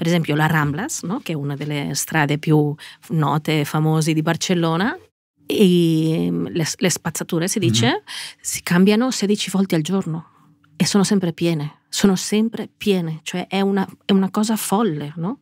per esempio la Ramblas, no? che è una delle strade più note e famose di Barcellona, e mm, le, le spazzature, si dice, mm. si cambiano 16 volte al giorno e sono sempre piene, sono sempre piene, cioè è una, è una cosa folle, no?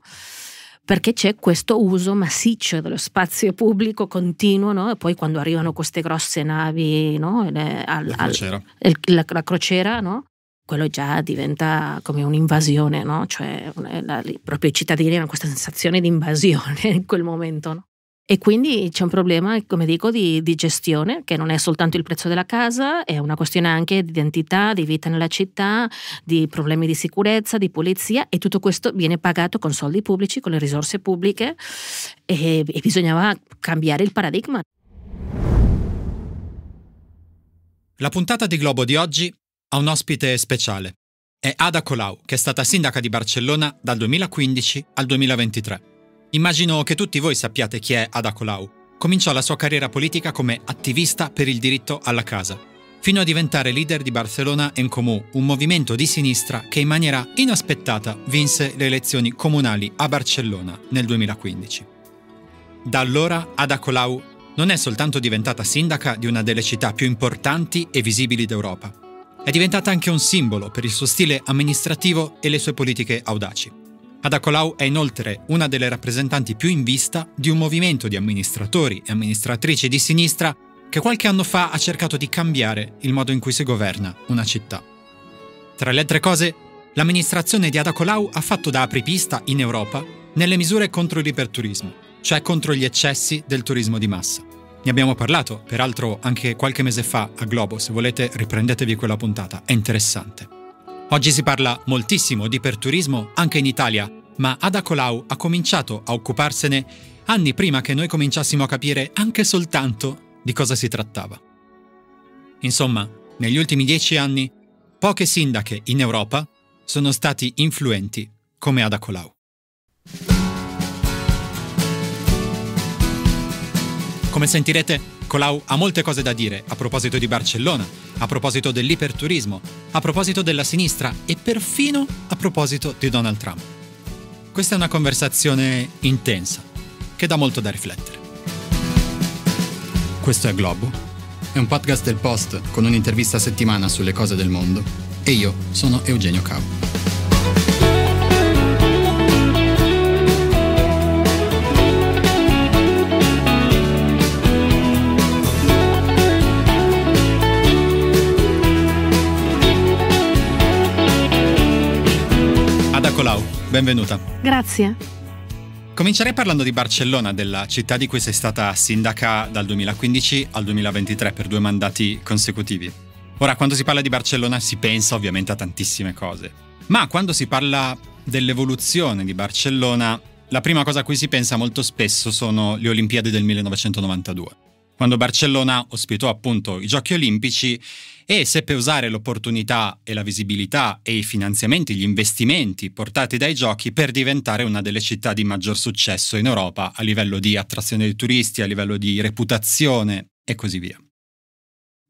perché c'è questo uso massiccio dello spazio pubblico continuo, no? e poi quando arrivano queste grosse navi, no? al, la crociera, il, la, la crociera no? quello già diventa come un'invasione, no? Cioè la, proprio i cittadini hanno questa sensazione di invasione in quel momento, no? E quindi c'è un problema, come dico, di, di, gestione, che non è soltanto il prezzo della casa, è una questione anche di identità, di vita nella città, di problemi di sicurezza, di polizia e tutto questo viene pagato con soldi pubblici, con le risorse pubbliche e, e bisognava cambiare il paradigma. La puntata di Globo di oggi ha un ospite speciale. È Ada Colau, che è stata sindaca di Barcellona dal 2015 al 2023. Immagino che tutti voi sappiate chi è Ada Colau. Cominciò la sua carriera politica come attivista per il diritto alla casa, fino a diventare leader di Barcellona en Comú, un movimento di sinistra che in maniera inaspettata vinse le elezioni comunali a Barcellona nel 2015. Da allora Ada Colau non è soltanto diventata sindaca di una delle città più importanti e visibili d'Europa, è diventata anche un simbolo per il suo stile amministrativo e le sue politiche audaci. Ada Colau è inoltre una delle rappresentanti più in vista di un movimento di amministratori e amministratrici di sinistra che qualche anno fa ha cercato di cambiare il modo in cui si governa una città. Tra le altre cose, l'amministrazione di Ada Colau ha fatto da apripista in Europa nelle misure contro l'iperturismo, cioè contro gli eccessi del turismo di massa. Ne abbiamo parlato, peraltro, anche qualche mese fa a Globo, se volete riprendetevi quella puntata, è interessante. Oggi si parla moltissimo di iperturismo anche in Italia, ma Ada Colau ha cominciato a occuparsene anni prima che noi cominciassimo a capire anche soltanto di cosa si trattava. Insomma, negli ultimi dieci anni, poche sindache in Europa sono stati influenti come Ada Colau. Come sentirete, Colau ha molte cose da dire a proposito di Barcellona, a proposito dell'iperturismo, a proposito della sinistra e perfino a proposito di Donald Trump. Questa è una conversazione intensa, che dà molto da riflettere. Questo è Globo, è un podcast del Post con un'intervista a settimana sulle cose del mondo e io sono Eugenio Cavo. benvenuta. Grazie. Comincerei parlando di Barcellona, della città di cui sei stata sindaca dal 2015 al 2023 per due mandati consecutivi. Ora, quando si parla di Barcellona si pensa ovviamente a tantissime cose, ma quando si parla dell'evoluzione di Barcellona, la prima cosa a cui si pensa molto spesso sono le Olimpiadi del 1992 quando Barcellona ospitò appunto i Giochi Olimpici e seppe usare l'opportunità e la visibilità e i finanziamenti, gli investimenti portati dai giochi per diventare una delle città di maggior successo in Europa a livello di attrazione dei turisti, a livello di reputazione e così via.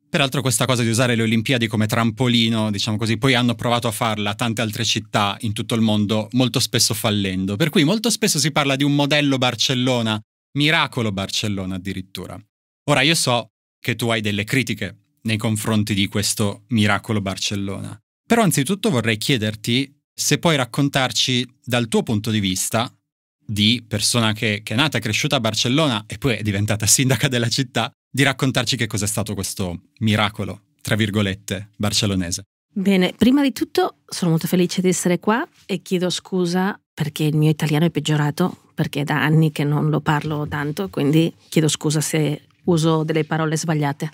Peraltro questa cosa di usare le Olimpiadi come trampolino, diciamo così, poi hanno provato a farla tante altre città in tutto il mondo, molto spesso fallendo. Per cui molto spesso si parla di un modello Barcellona, miracolo Barcellona addirittura. Ora io so che tu hai delle critiche nei confronti di questo miracolo Barcellona, però anzitutto vorrei chiederti se puoi raccontarci dal tuo punto di vista di persona che, che è nata e cresciuta a Barcellona e poi è diventata sindaca della città, di raccontarci che cos'è stato questo miracolo, tra virgolette, barcellonese. Bene, prima di tutto sono molto felice di essere qua e chiedo scusa perché il mio italiano è peggiorato, perché è da anni che non lo parlo tanto, quindi chiedo scusa se uso delle parole sbagliate,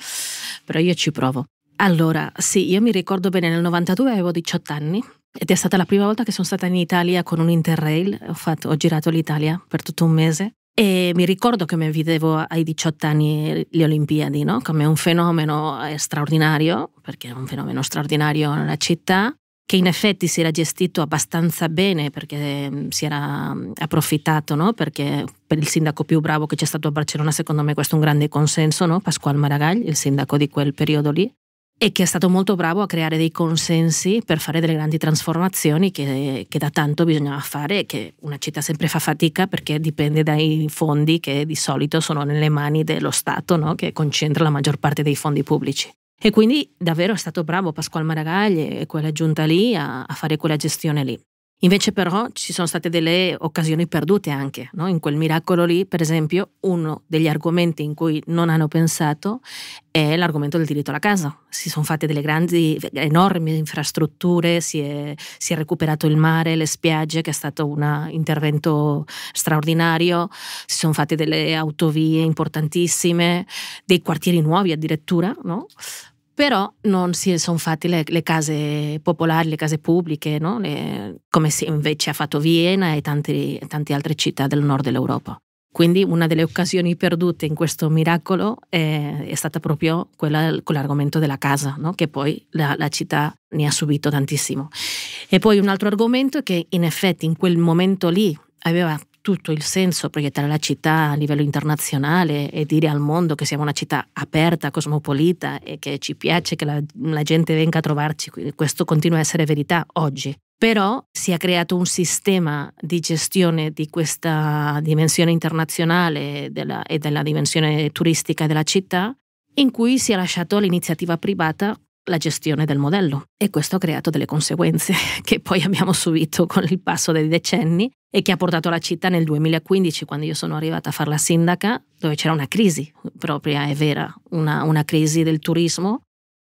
però io ci provo. Allora, sì, io mi ricordo bene, nel 92 avevo 18 anni ed è stata la prima volta che sono stata in Italia con un interrail, ho, fatto, ho girato l'Italia per tutto un mese e mi ricordo che mi vedevo ai 18 anni le Olimpiadi, no? come un fenomeno eh, straordinario, perché è un fenomeno straordinario nella città, che in effetti si era gestito abbastanza bene perché mm, si era mm, approfittato, no? perché per il sindaco più bravo che c'è stato a Barcellona, secondo me questo è un grande consenso, no? Pasquale Maragall, il sindaco di quel periodo lì, e che è stato molto bravo a creare dei consensi per fare delle grandi trasformazioni che, che da tanto bisognava fare e che una città sempre fa fatica perché dipende dai fondi che di solito sono nelle mani dello Stato, no? che concentra la maggior parte dei fondi pubblici. E quindi davvero è stato bravo Pasquale Maragagli e quella giunta lì a, a, fare quella gestione lì. Invece però ci sono state delle occasioni perdute anche, no? in quel miracolo lì per esempio uno degli argomenti in cui non hanno pensato è l'argomento del diritto alla casa. Si sono fatte delle grandi, enormi infrastrutture, si è, si è recuperato il mare, le spiagge, che è stato un intervento straordinario, si sono fatte delle autovie importantissime, dei quartieri nuovi addirittura, no? però non si sono fatte le, le, case popolari, le case pubbliche, no? le, come invece ha fatto Vienna e tante, tante altre città del nord dell'Europa. Quindi una delle occasioni perdute in questo miracolo è, è stata proprio quella con l'argomento della casa, no? che poi la, la città ne ha subito tantissimo. E poi un altro argomento è che in effetti in quel momento lì aveva tutto il senso proiettare la città a livello internazionale e dire al mondo che siamo una città aperta, cosmopolita e che ci piace che la, la gente venga a trovarci. Questo continua a essere verità oggi. Però si è creato un sistema di gestione di questa dimensione internazionale della, e della dimensione turistica della città in cui si è lasciato l'iniziativa privata la gestione del modello e questo ha creato delle conseguenze che poi abbiamo subito con il passo dei decenni e che ha portato la città nel 2015 quando io sono arrivata a fare la sindaca dove c'era una crisi propria e vera, una, una crisi del turismo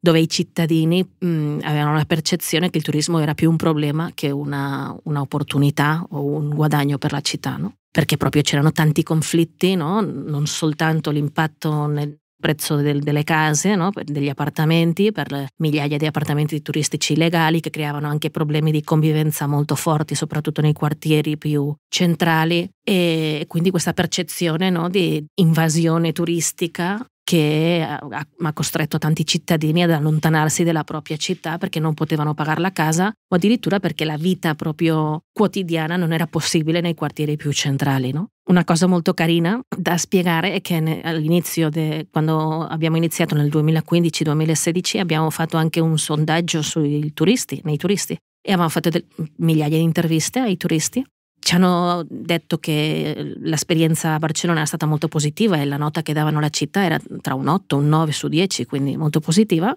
dove i cittadini mh, avevano la percezione che il turismo era più un problema che un'opportunità o un guadagno per la città, no? perché proprio c'erano tanti conflitti, no? non soltanto l'impatto nel, prezzo del, delle case, no? degli appartamenti, per migliaia di appartamenti turistici illegali che creavano anche problemi di convivenza molto forti, soprattutto nei quartieri più centrali e quindi questa percezione no? di invasione turistica che eh, ha costretto tanti cittadini ad allontanarsi dalla propria città perché non potevano pagare la casa o addirittura perché la vita proprio quotidiana non era possibile nei quartieri più centrali. No? Una cosa molto carina da spiegare è che all'inizio, de, quando abbiamo iniziato nel 2015-2016, abbiamo fatto anche un sondaggio sui turisti, nei turisti e avevamo fatto migliaia di interviste ai turisti ci hanno detto che l'esperienza a Barcellona era stata molto positiva e la nota che davano la città era tra un 8 e un 9 su 10, quindi molto positiva,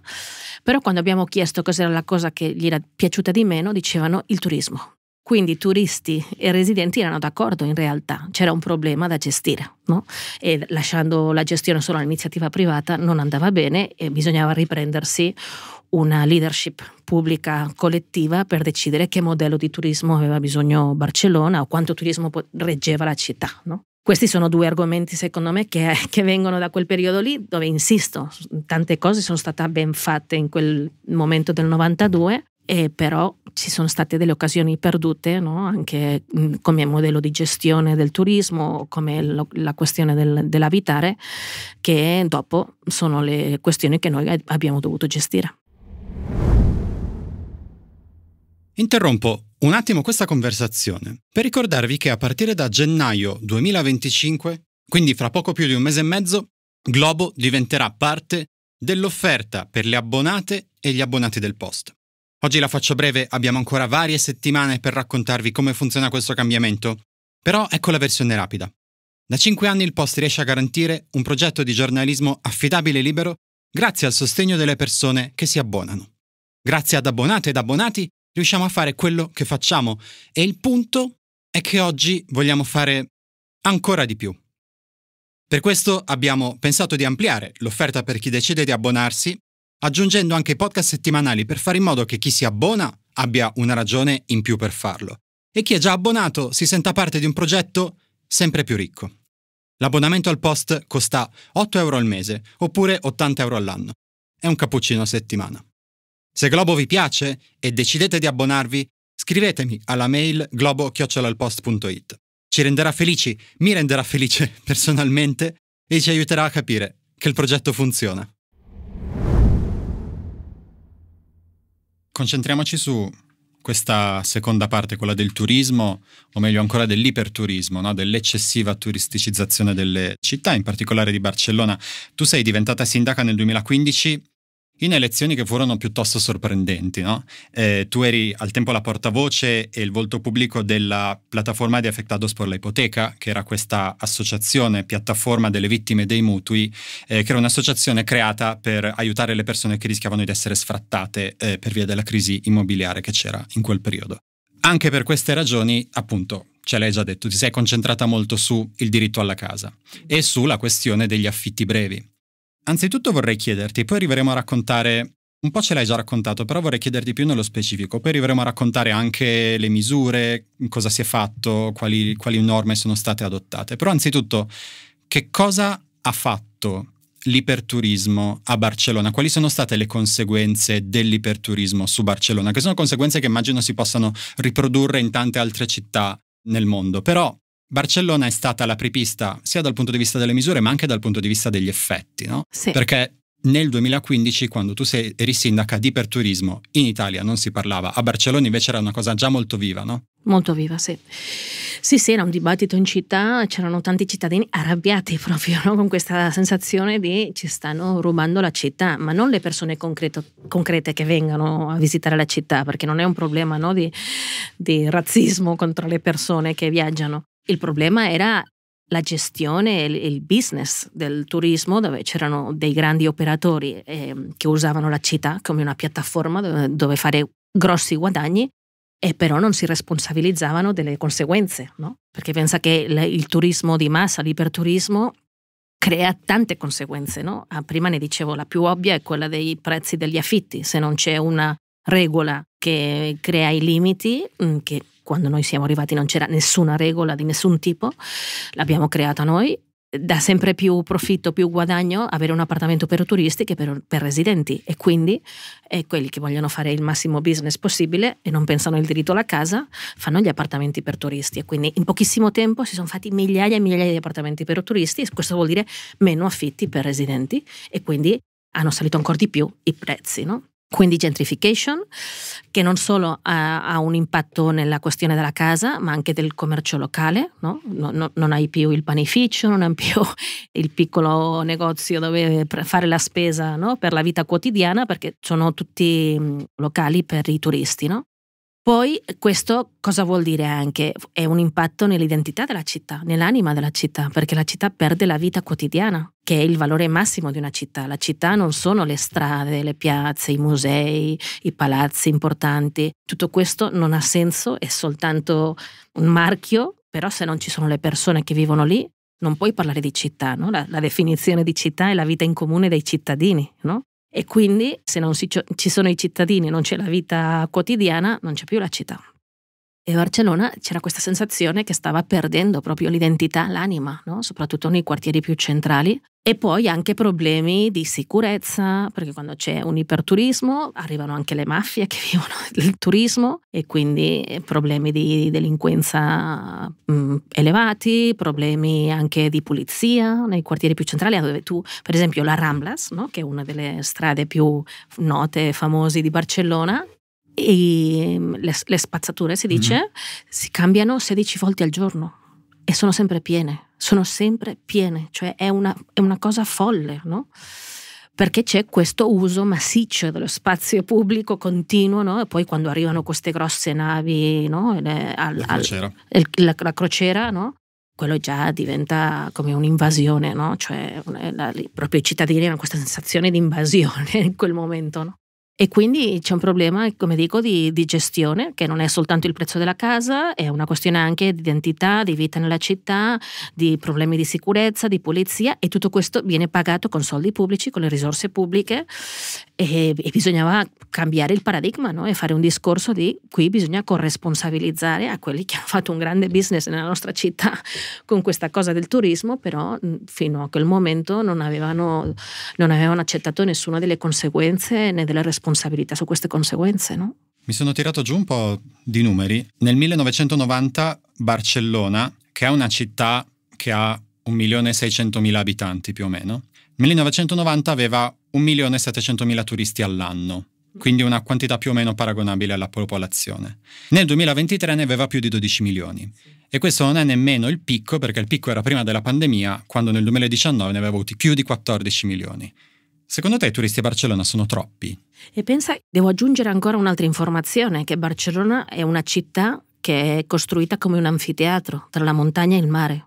però quando abbiamo chiesto cos'era la cosa che gli era piaciuta di meno, dicevano il turismo. Quindi turisti e residenti erano d'accordo in realtà, c'era un problema da gestire no? e lasciando la gestione solo all'iniziativa privata non andava bene e bisognava riprendersi una leadership pubblica collettiva per decidere che modello di turismo aveva bisogno Barcellona o quanto turismo reggeva la città. No? Questi sono due argomenti secondo me che, che, vengono da quel periodo lì dove, insisto, tante cose sono state ben fatte in quel momento del 92. E però ci sono state delle occasioni perdute, no? anche mm, come modello di gestione del turismo, come lo, la questione del, dell'abitare, che dopo sono le questioni che noi abbiamo dovuto gestire. Interrompo un attimo questa conversazione per ricordarvi che a partire da gennaio 2025, quindi fra poco più di un mese e mezzo, Globo diventerà parte dell'offerta per le abbonate e gli abbonati del post. Oggi la faccio breve, abbiamo ancora varie settimane per raccontarvi come funziona questo cambiamento, però ecco la versione rapida. Da 5 anni il Post riesce a garantire un progetto di giornalismo affidabile e libero grazie al sostegno delle persone che si abbonano. Grazie ad abbonate ed abbonati riusciamo a fare quello che facciamo. E il punto è che oggi vogliamo fare ancora di più. Per questo abbiamo pensato di ampliare l'offerta per chi decide di abbonarsi, aggiungendo anche i podcast settimanali per fare in modo che chi si abbona abbia una ragione in più per farlo e chi è già abbonato si senta parte di un progetto sempre più ricco. L'abbonamento al post costa 8 euro al mese oppure 80 euro all'anno. È un cappuccino a settimana. Se Globo vi piace e decidete di abbonarvi, scrivetemi alla mail globo-post.it. Ci renderà felici, mi renderà felice personalmente e ci aiuterà a capire che il progetto funziona. Concentriamoci su questa seconda parte, quella del turismo, o meglio ancora dell'iperturismo, no? dell'eccessiva turisticizzazione delle città, in particolare di Barcellona. Tu sei diventata sindaca nel 2015 in elezioni che furono piuttosto sorprendenti. No? Eh, tu eri al tempo la portavoce e il volto pubblico della piattaforma di Affectados por la Ipoteca, che era questa associazione, piattaforma delle vittime dei mutui, eh, che era un'associazione creata per aiutare le persone che rischiavano di essere sfrattate eh, per via della crisi immobiliare che c'era in quel periodo. Anche per queste ragioni, appunto, ce l'hai già detto, ti sei concentrata molto sul diritto alla casa e sulla questione degli affitti brevi, Anzitutto vorrei chiederti, poi arriveremo a raccontare un po' ce l'hai già raccontato, però vorrei chiederti più nello specifico. Poi arriveremo a raccontare anche le misure, cosa si è fatto, quali, quali, norme sono state adottate. Però anzitutto, che cosa ha fatto l'iperturismo a Barcellona? Quali sono state le conseguenze dell'iperturismo su Barcellona? Che sono conseguenze che immagino si possano riprodurre in tante altre città nel mondo. Però Barcellona è stata la prepista sia dal punto di vista delle misure ma anche dal punto di vista degli effetti, no? Sì. Perché nel 2015, quando tu sei, eri sindaca di iperturismo, in Italia non si parlava, a Barcellona invece era una cosa già molto viva, no? Molto viva, sì. Sì, sì, era un dibattito in città, c'erano tanti cittadini arrabbiati proprio no? con questa sensazione di ci stanno rubando la città, ma non le persone concreto, concrete che vengono a visitare la città, perché non è un problema no? di, di, razzismo contro le persone che viaggiano, il problema era la gestione e il business del turismo, dove c'erano dei grandi operatori eh, che usavano la città come una piattaforma dove, fare grossi guadagni e però non si responsabilizzavano delle conseguenze, no? perché pensa che il, turismo di massa, l'iperturismo, crea tante conseguenze. No? Ah, prima ne dicevo, la più ovvia è quella dei prezzi degli affitti, se non c'è una regola che crea i limiti, mm, che quando noi siamo arrivati non c'era nessuna regola di nessun tipo, l'abbiamo creata noi dà sempre più profitto, più guadagno avere un appartamento per turisti che per, per, residenti e quindi eh, quelli che vogliono fare il massimo business possibile e non pensano il diritto alla casa fanno gli appartamenti per turisti e quindi in pochissimo tempo si sono fatti migliaia e migliaia di appartamenti per turisti e questo vuol dire meno affitti per residenti e quindi hanno salito ancora di più i prezzi. No? Quindi gentrification, che non solo ha, eh, ha, un impatto nella questione della casa, ma anche del commercio locale, no? No, no, non hai più il panificio, non hai più il piccolo negozio dove fare la spesa per la vita quotidiana, perché sono tutti locali per i turisti. Poi questo cosa vuol dire anche? È un impatto nell'identità della città, nell'anima della città, perché la città perde la vita quotidiana, che è il valore massimo di una città. La città non sono le strade, le piazze, i musei, i palazzi importanti. Tutto questo non ha senso, è soltanto un marchio, però se non ci sono le persone che vivono lì, non puoi parlare di città, no? la, la, definizione di città è la vita in comune dei cittadini, no? e quindi se non ci sono i cittadini, e non c'è la vita quotidiana, non c'è più la città. E Barcellona c'era questa sensazione che stava perdendo proprio l'identità, l'anima, no? soprattutto nei quartieri più centrali. E poi anche problemi di sicurezza, perché quando c'è un iperturismo arrivano anche le mafie che vivono il turismo e quindi problemi di delinquenza mh, mm, elevati, problemi anche di pulizia nei quartieri più centrali, dove tu, per esempio la Ramblas, no? che è una delle strade più note e famose di Barcellona, e mm, le, le spazzature, si dice, mm-hmm. si cambiano 16 volte al giorno e sono sempre piene, sono sempre piene, cioè è una, è una cosa folle, no? perché c'è questo uso massiccio dello spazio pubblico continuo, no? e poi quando arrivano queste grosse navi, no? al, la crociera, al, la, la crociera no? quello già diventa come un'invasione, cioè la, proprio i cittadini hanno questa sensazione di invasione in quel momento. E quindi c'è un problema, come dico, di, di, gestione, che non è soltanto il prezzo della casa, è una questione anche di identità, di vita nella città, di problemi di sicurezza, di polizia e tutto questo viene pagato con soldi pubblici, con le risorse pubbliche e, e bisognava cambiare il paradigma no? e fare un discorso di qui bisogna corresponsabilizzare a quelli che hanno fatto un grande business nella nostra città con questa cosa del turismo, però fino a quel momento non avevano, non avevano accettato nessuna delle conseguenze né delle responsabilità su queste conseguenze. No? Mi sono tirato giù un po' di numeri. Nel 1990 Barcellona, che è una città che ha 1.600.000 abitanti più o meno, nel 1990 aveva 1.700.000 turisti all'anno, quindi una quantità più o meno paragonabile alla popolazione. Nel 2023 ne aveva più di 12 milioni. E questo non è nemmeno il picco, perché il picco era prima della pandemia, quando nel 2019 ne aveva avuti più di 14 milioni. Secondo te i turisti a Barcellona sono troppi? E pensa, devo aggiungere ancora un'altra informazione, che Barcellona è una città che è costruita come un anfiteatro tra la montagna e il mare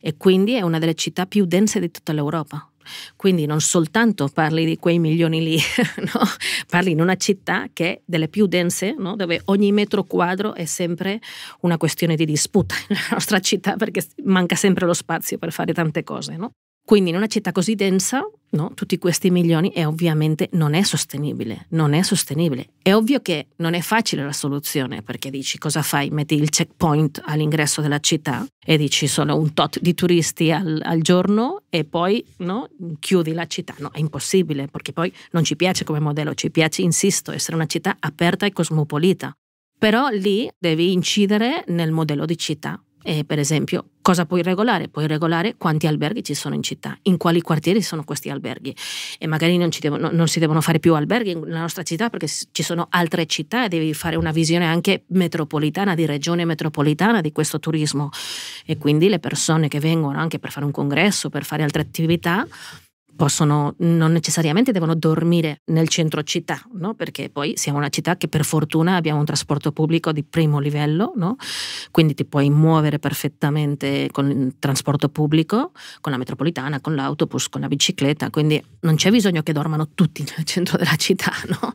e quindi è una delle città più dense di tutta l'Europa. Quindi non soltanto parli di quei milioni lì, no? parli in una città che è delle più dense, no? dove ogni metro quadro è sempre una questione di disputa nella nostra città perché manca sempre lo spazio per fare tante cose. No? Quindi in una città così densa, no, tutti questi milioni è ovviamente non è sostenibile, non è sostenibile. È ovvio che non è facile la soluzione, perché dici cosa fai? Metti il checkpoint all'ingresso della città e dici sono un tot di turisti al, al giorno e poi no, chiudi la città. No, è impossibile, perché poi non ci piace come modello, ci piace, insisto, essere una città aperta e cosmopolita. Però lì devi incidere nel modello di città, eh, per esempio, cosa puoi regolare? Puoi regolare quanti alberghi ci sono in città, in quali quartieri sono questi alberghi e magari non, devono, non, si devono fare più alberghi nella nostra città perché ci sono altre città e devi fare una visione anche metropolitana, di regione metropolitana di questo turismo e quindi le persone che vengono anche per fare un congresso, per fare altre attività possono, non necessariamente devono dormire nel centro città, no? perché poi siamo una città che per fortuna abbiamo un trasporto pubblico di primo livello, no? quindi ti puoi muovere perfettamente con il trasporto pubblico, con la metropolitana, con l'autobus, con la bicicletta, quindi non c'è bisogno che dormano tutti nel centro della città. No?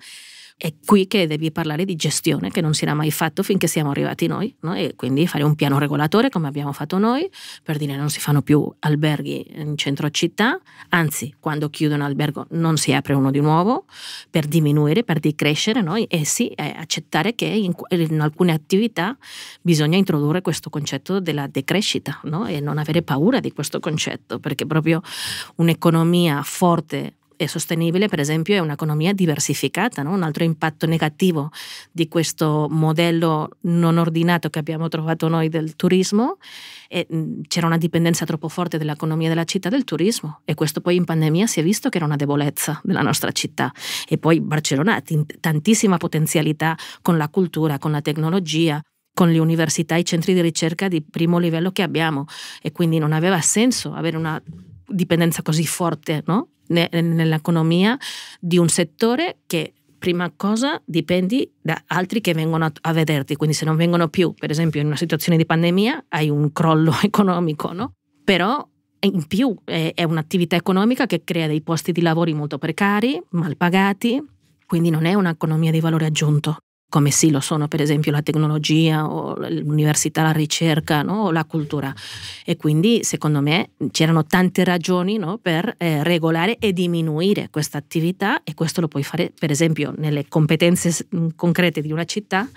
è qui che devi parlare di gestione che non si era mai fatto finché siamo arrivati noi no? e quindi fare un piano regolatore come abbiamo fatto noi per dire non si fanno più alberghi in centro città, anzi quando chiude un albergo non si apre uno di nuovo per diminuire, per decrescere noi e sì accettare che in, in, alcune attività bisogna introdurre questo concetto della decrescita no? e non avere paura di questo concetto perché proprio un'economia forte e sostenibile, per esempio, è un'economia diversificata. No? Un altro impatto negativo di questo modello non ordinato che abbiamo trovato noi del turismo è, c'era una dipendenza troppo forte dell'economia della città del turismo e questo poi in pandemia si è visto che era una debolezza della nostra città. E poi Barcellona ha tantissima potenzialità con la cultura, con la tecnologia, con le università e i centri di ricerca di primo livello che abbiamo e quindi non aveva senso avere una dipendenza così forte no? nell'economia di un settore che prima cosa dipendi da altri che vengono a, vederti, quindi se non vengono più, per esempio in una situazione di pandemia, hai un crollo economico, no? Però in più è un'attività economica che crea dei posti di lavoro molto precari, mal pagati, quindi non è un'economia di valore aggiunto come sì lo sono per esempio la tecnologia o l'università, la ricerca no? o la cultura. E quindi secondo me c'erano tante ragioni no? per eh, regolare e diminuire questa attività e questo lo puoi fare per esempio nelle competenze mm, concrete di una città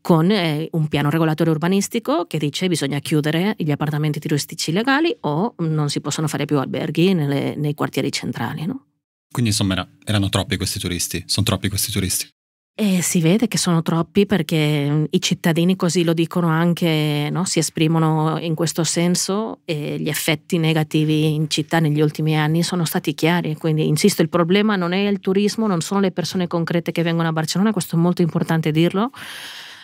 con eh, un piano regolatore urbanistico che dice bisogna chiudere gli appartamenti turistici legali o non si possono fare più alberghi nelle, nei quartieri centrali. No? Quindi insomma era, erano troppi questi turisti, sono troppi questi turisti. E si vede che sono troppi perché mm, i cittadini così lo dicono anche, no? si esprimono in questo senso e gli effetti negativi in città negli ultimi anni sono stati chiari. Quindi insisto, il problema non è il turismo, non sono le persone concrete che vengono a Barcellona, questo è molto importante dirlo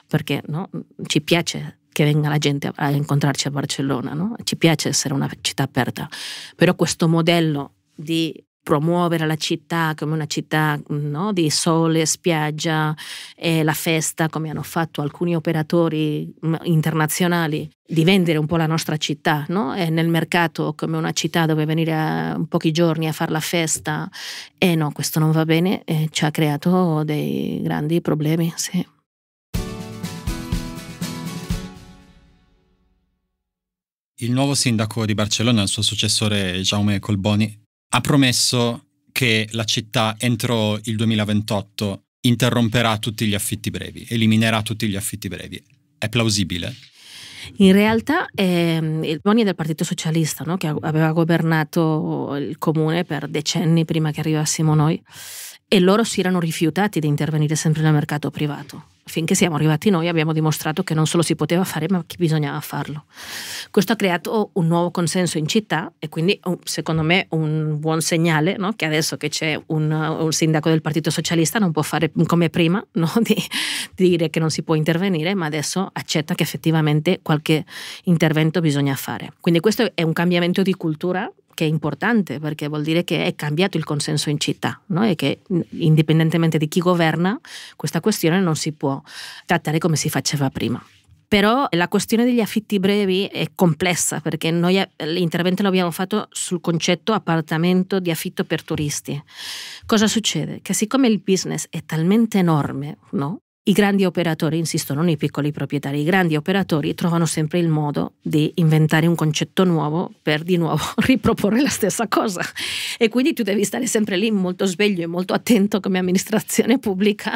perché no? Mm, ci piace che venga la gente a incontrarci a Barcellona, no? ci piace essere una città aperta, però questo modello di promuovere la città come una città no, di sole, spiaggia e la festa, come hanno fatto alcuni operatori mm, internazionali, di vendere un po' la nostra città no? e nel mercato come una città dove venire pochi giorni a fare la festa. E no, questo non va bene, e ci ha creato dei grandi problemi. Sì. Il nuovo sindaco di Barcellona, il suo successore Jaume Colboni, ha promesso che la città entro il 2028 interromperà tutti gli affitti brevi, eliminerà tutti gli affitti brevi. È plausibile? In realtà ehm, il Boni è del Partito Socialista, no? che aveva governato il comune per decenni prima che arrivassimo noi e loro si erano rifiutati di intervenire sempre nel mercato privato. Finché siamo arrivati noi abbiamo dimostrato che non solo si poteva fare, ma che bisognava farlo. Questo ha creato un nuovo consenso in città e quindi secondo me un buon segnale no? che adesso che c'è un, un, sindaco del Partito Socialista non può fare come prima no? di, di dire che non si può intervenire, ma adesso accetta che effettivamente qualche intervento bisogna fare. Quindi questo è un cambiamento di cultura che è importante perché vuol dire che è cambiato il consenso in città no? e che mm, indipendentemente di chi governa questa questione non si può trattare come si faceva prima. Però la questione degli affitti brevi è complessa perché noi l'intervento l'abbiamo fatto sul concetto appartamento di affitto per turisti. Cosa succede? Che siccome il business è talmente enorme, no? I grandi operatori, insisto, non i piccoli proprietari, i grandi operatori trovano sempre il modo di inventare un concetto nuovo per di nuovo riproporre la stessa cosa. E quindi tu devi stare sempre lì molto sveglio e molto attento come amministrazione pubblica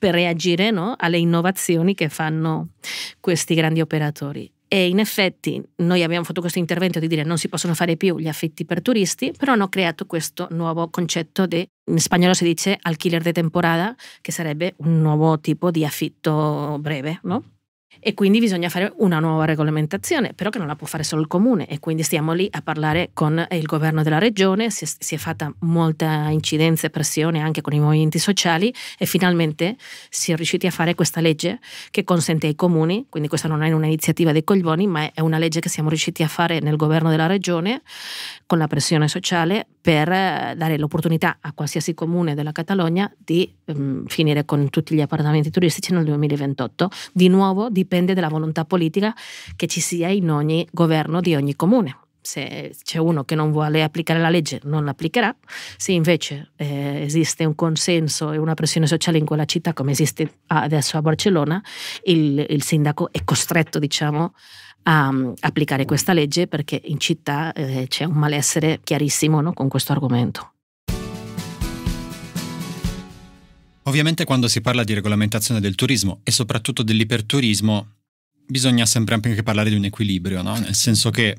per reagire no, alle innovazioni che fanno questi grandi operatori. E in effetti noi abbiamo fatto questo intervento di dire non si possono fare più gli affitti per turisti, però hanno creato questo nuovo concetto di, in spagnolo si dice alquiler de temporada, che sarebbe un nuovo tipo di affitto breve, no? e quindi bisogna fare una nuova regolamentazione, però che non la può fare solo il comune e quindi stiamo lì a parlare con eh, il governo della regione, si è, si è fatta molta incidenza e pressione anche con i movimenti sociali e finalmente si è riusciti a fare questa legge che consente ai comuni, quindi questa non è un'iniziativa dei Coglioni, ma è una legge che siamo riusciti a fare nel governo della regione con la pressione sociale per eh, dare l'opportunità a qualsiasi comune della Catalogna di um, finire con tutti gli appartamenti turistici nel 2028. Di nuovo dipende dalla volontà politica che ci sia in ogni governo di ogni comune se c'è uno che non vuole applicare la legge non l'applicherà, se invece eh, esiste un consenso e una pressione sociale in quella città come esiste adesso a Barcellona, il, il sindaco è costretto diciamo, a mm, applicare questa legge perché in città eh, c'è un malessere chiarissimo no, con questo argomento. Ovviamente quando si parla di regolamentazione del turismo e soprattutto dell'iperturismo bisogna sempre anche parlare di un equilibrio, no? nel senso che,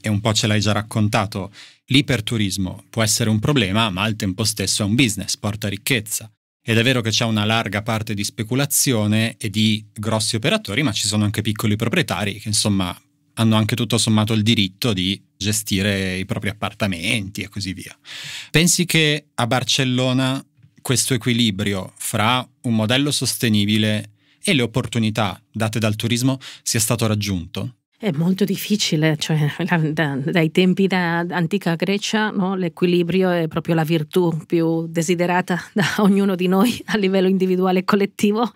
e un po' ce l'hai già raccontato, l'iperturismo può essere un problema ma al tempo stesso è un business, porta ricchezza ed è vero che c'è una larga parte di speculazione e di grossi operatori, ma ci sono anche piccoli proprietari che insomma hanno anche tutto sommato il diritto di gestire i propri appartamenti e così via. Pensi che a Barcellona questo equilibrio fra un modello sostenibile e le opportunità date dal turismo sia stato raggiunto? È molto difficile, cioè da, dai tempi dell'antica Grecia no? l'equilibrio è proprio la virtù più desiderata da ognuno di noi a livello individuale e collettivo,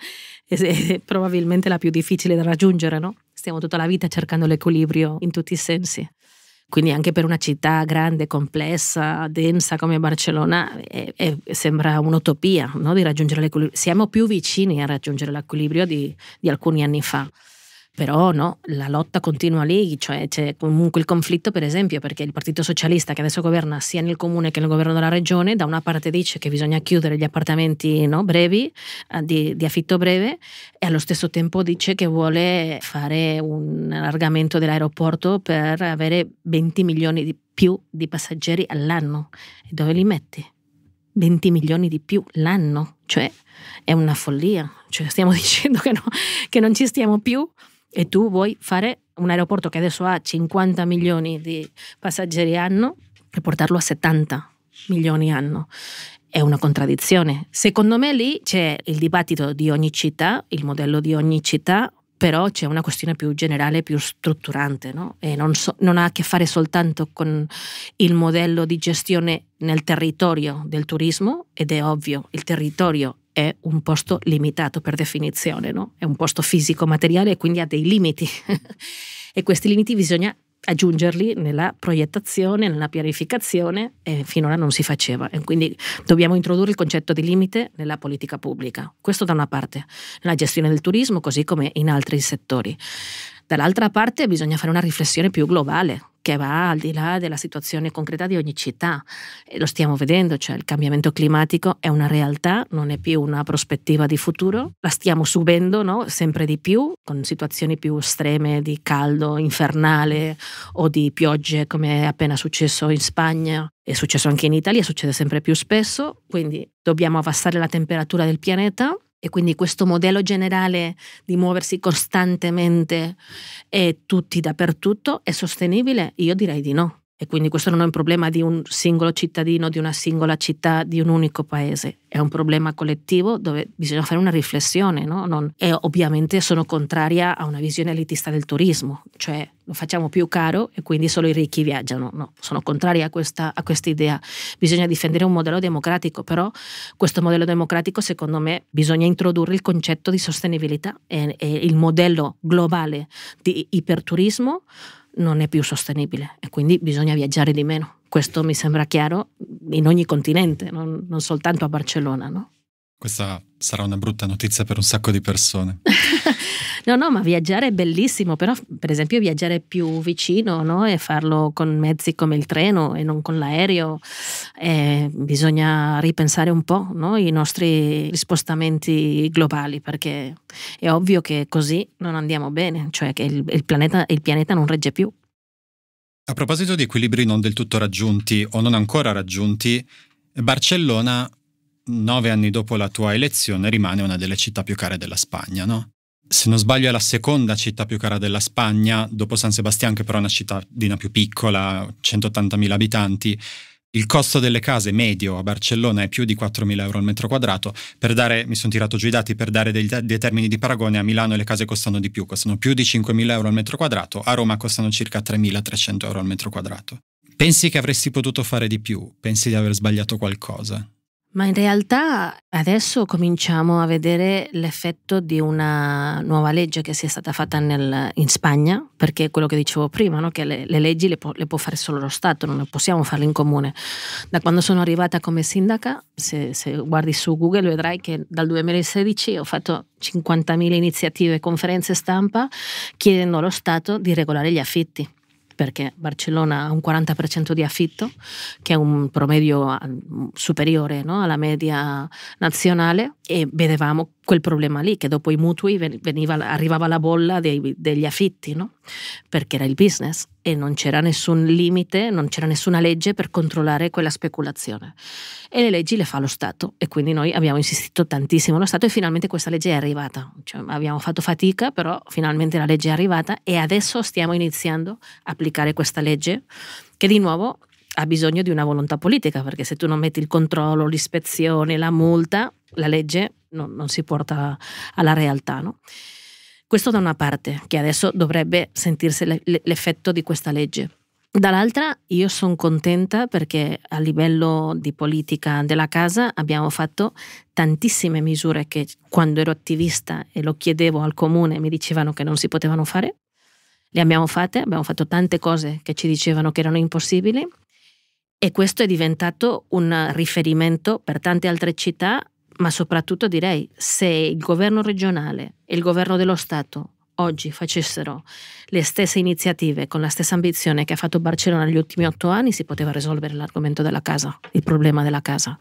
è, probabilmente la più difficile da raggiungere, no? Stiamo tutta la vita cercando l'equilibrio in tutti i sensi. Quindi anche per una città grande, complessa, densa come Barcellona, è, è, sembra un'utopia no? di raggiungere l'equilibrio. Siamo più vicini a raggiungere l'equilibrio di, di alcuni anni fa. Però no, la lotta continua lì, cioè c'è comunque il conflitto per esempio perché il Partito Socialista che adesso governa sia nel comune che nel governo della regione, da una parte dice che bisogna chiudere gli appartamenti no, brevi, eh, di, di affitto breve e allo stesso tempo dice che vuole fare un allargamento dell'aeroporto per avere 20 milioni di più di passeggeri all'anno. E dove li metti? 20 milioni di più l'anno, cioè è una follia, cioè, stiamo dicendo che, no, che non ci stiamo più e tu vuoi fare un aeroporto che adesso ha 50 milioni di passeggeri all'anno e portarlo a 70 milioni all'anno. È una contraddizione. Secondo me lì c'è il dibattito di ogni città, il modello di ogni città, però c'è una questione più generale, più strutturante, no? e non, so, non, ha a che fare soltanto con il modello di gestione nel territorio del turismo, ed è ovvio, il territorio è un posto limitato per definizione, no? è un posto fisico-materiale e quindi ha dei limiti e questi limiti bisogna aggiungerli nella proiettazione, nella pianificazione e finora non si faceva e quindi dobbiamo introdurre il concetto di limite nella politica pubblica, questo da una parte, nella gestione del turismo così come in altri settori. Dall'altra parte bisogna fare una riflessione più globale che va al di là della situazione concreta di ogni città. E lo stiamo vedendo, cioè il cambiamento climatico è una realtà, non è più una prospettiva di futuro, la stiamo subendo no? sempre di più, con situazioni più estreme di caldo infernale o di piogge come è appena successo in Spagna. È successo anche in Italia, succede sempre più spesso, quindi dobbiamo abbassare la temperatura del pianeta e quindi questo modello generale di muoversi costantemente e eh, tutti dappertutto è sostenibile? Io direi di no. E quindi questo non è un problema di un singolo cittadino, di una singola città, di un unico paese. È un problema collettivo dove bisogna fare una riflessione. No? Non... e ovviamente sono contraria a una visione elitista del turismo, cioè lo facciamo più caro e quindi solo i ricchi viaggiano. No, sono contraria a questa, a questa idea. Bisogna difendere un modello democratico, però questo modello democratico secondo me bisogna introdurre il concetto di sostenibilità e, e il modello globale di iperturismo non è più sostenibile e quindi bisogna viaggiare di meno. Questo mi sembra chiaro in ogni continente, non, non soltanto a Barcellona. No? Questa sarà una brutta notizia per un sacco di persone. no, no, ma viaggiare è bellissimo, però per esempio viaggiare più vicino no? e farlo con mezzi come il treno e non con l'aereo, eh, bisogna ripensare un po' no? i nostri spostamenti globali, perché è ovvio che così non andiamo bene, cioè che il, il, planeta, il pianeta non regge più. A proposito di equilibri non del tutto raggiunti o non ancora raggiunti, Barcellona nove anni dopo la tua elezione rimane una delle città più care della Spagna, no? Se non sbaglio è la seconda città più cara della Spagna, dopo San Sebastian, che però è una cittadina più piccola, 180.000 abitanti. Il costo delle case medio a Barcellona è più di 4.000 euro al metro quadrato. Per dare, mi sono tirato giù i dati per dare dei, dei, termini di paragone, a Milano le case costano di più, costano più di 5.000 euro al metro quadrato, a Roma costano circa 3.300 euro al metro quadrato. Pensi che avresti potuto fare di più? Pensi di aver sbagliato qualcosa? Ma in realtà adesso cominciamo a vedere l'effetto di una nuova legge che sia stata fatta nel, in Spagna, perché è quello che dicevo prima, no? che le, le leggi le può, le può, fare solo lo Stato, non le possiamo farle in comune. Da quando sono arrivata come sindaca, se, se guardi su Google vedrai che dal 2016 ho fatto 50.000 iniziative conferenze stampa chiedendo allo Stato di regolare gli affitti perché Barcellona ha un 40% di affitto, che è un promedio mm, superiore no, alla media nazionale, e vedevamo quel problema lì, che dopo i mutui veniva, arrivava la bolla dei, degli affitti, no? perché era il business e non c'era nessun limite, non c'era nessuna legge per controllare quella speculazione. E le leggi le fa lo Stato e quindi noi abbiamo insistito tantissimo allo Stato e finalmente questa legge è arrivata. Cioè, abbiamo fatto fatica, però finalmente la legge è arrivata e adesso stiamo iniziando a applicare questa legge che di nuovo ha bisogno di una volontà politica, perché se tu non metti il controllo, l'ispezione, la multa, la legge non, non si porta alla realtà. No? Questo da una parte, che adesso dovrebbe sentirsi l'effetto di questa legge. Dall'altra io sono contenta perché a livello di politica della casa abbiamo fatto tantissime misure che quando ero attivista e lo chiedevo al comune mi dicevano che non si potevano fare. Le abbiamo fatte, abbiamo fatto tante cose che ci dicevano che erano impossibili e questo è diventato un riferimento per tante altre città ma soprattutto direi se il governo regionale e il governo dello Stato oggi facessero le stesse iniziative con la stessa ambizione che ha fatto Barcellona negli ultimi otto anni, si poteva risolvere l'argomento della casa, il problema della casa.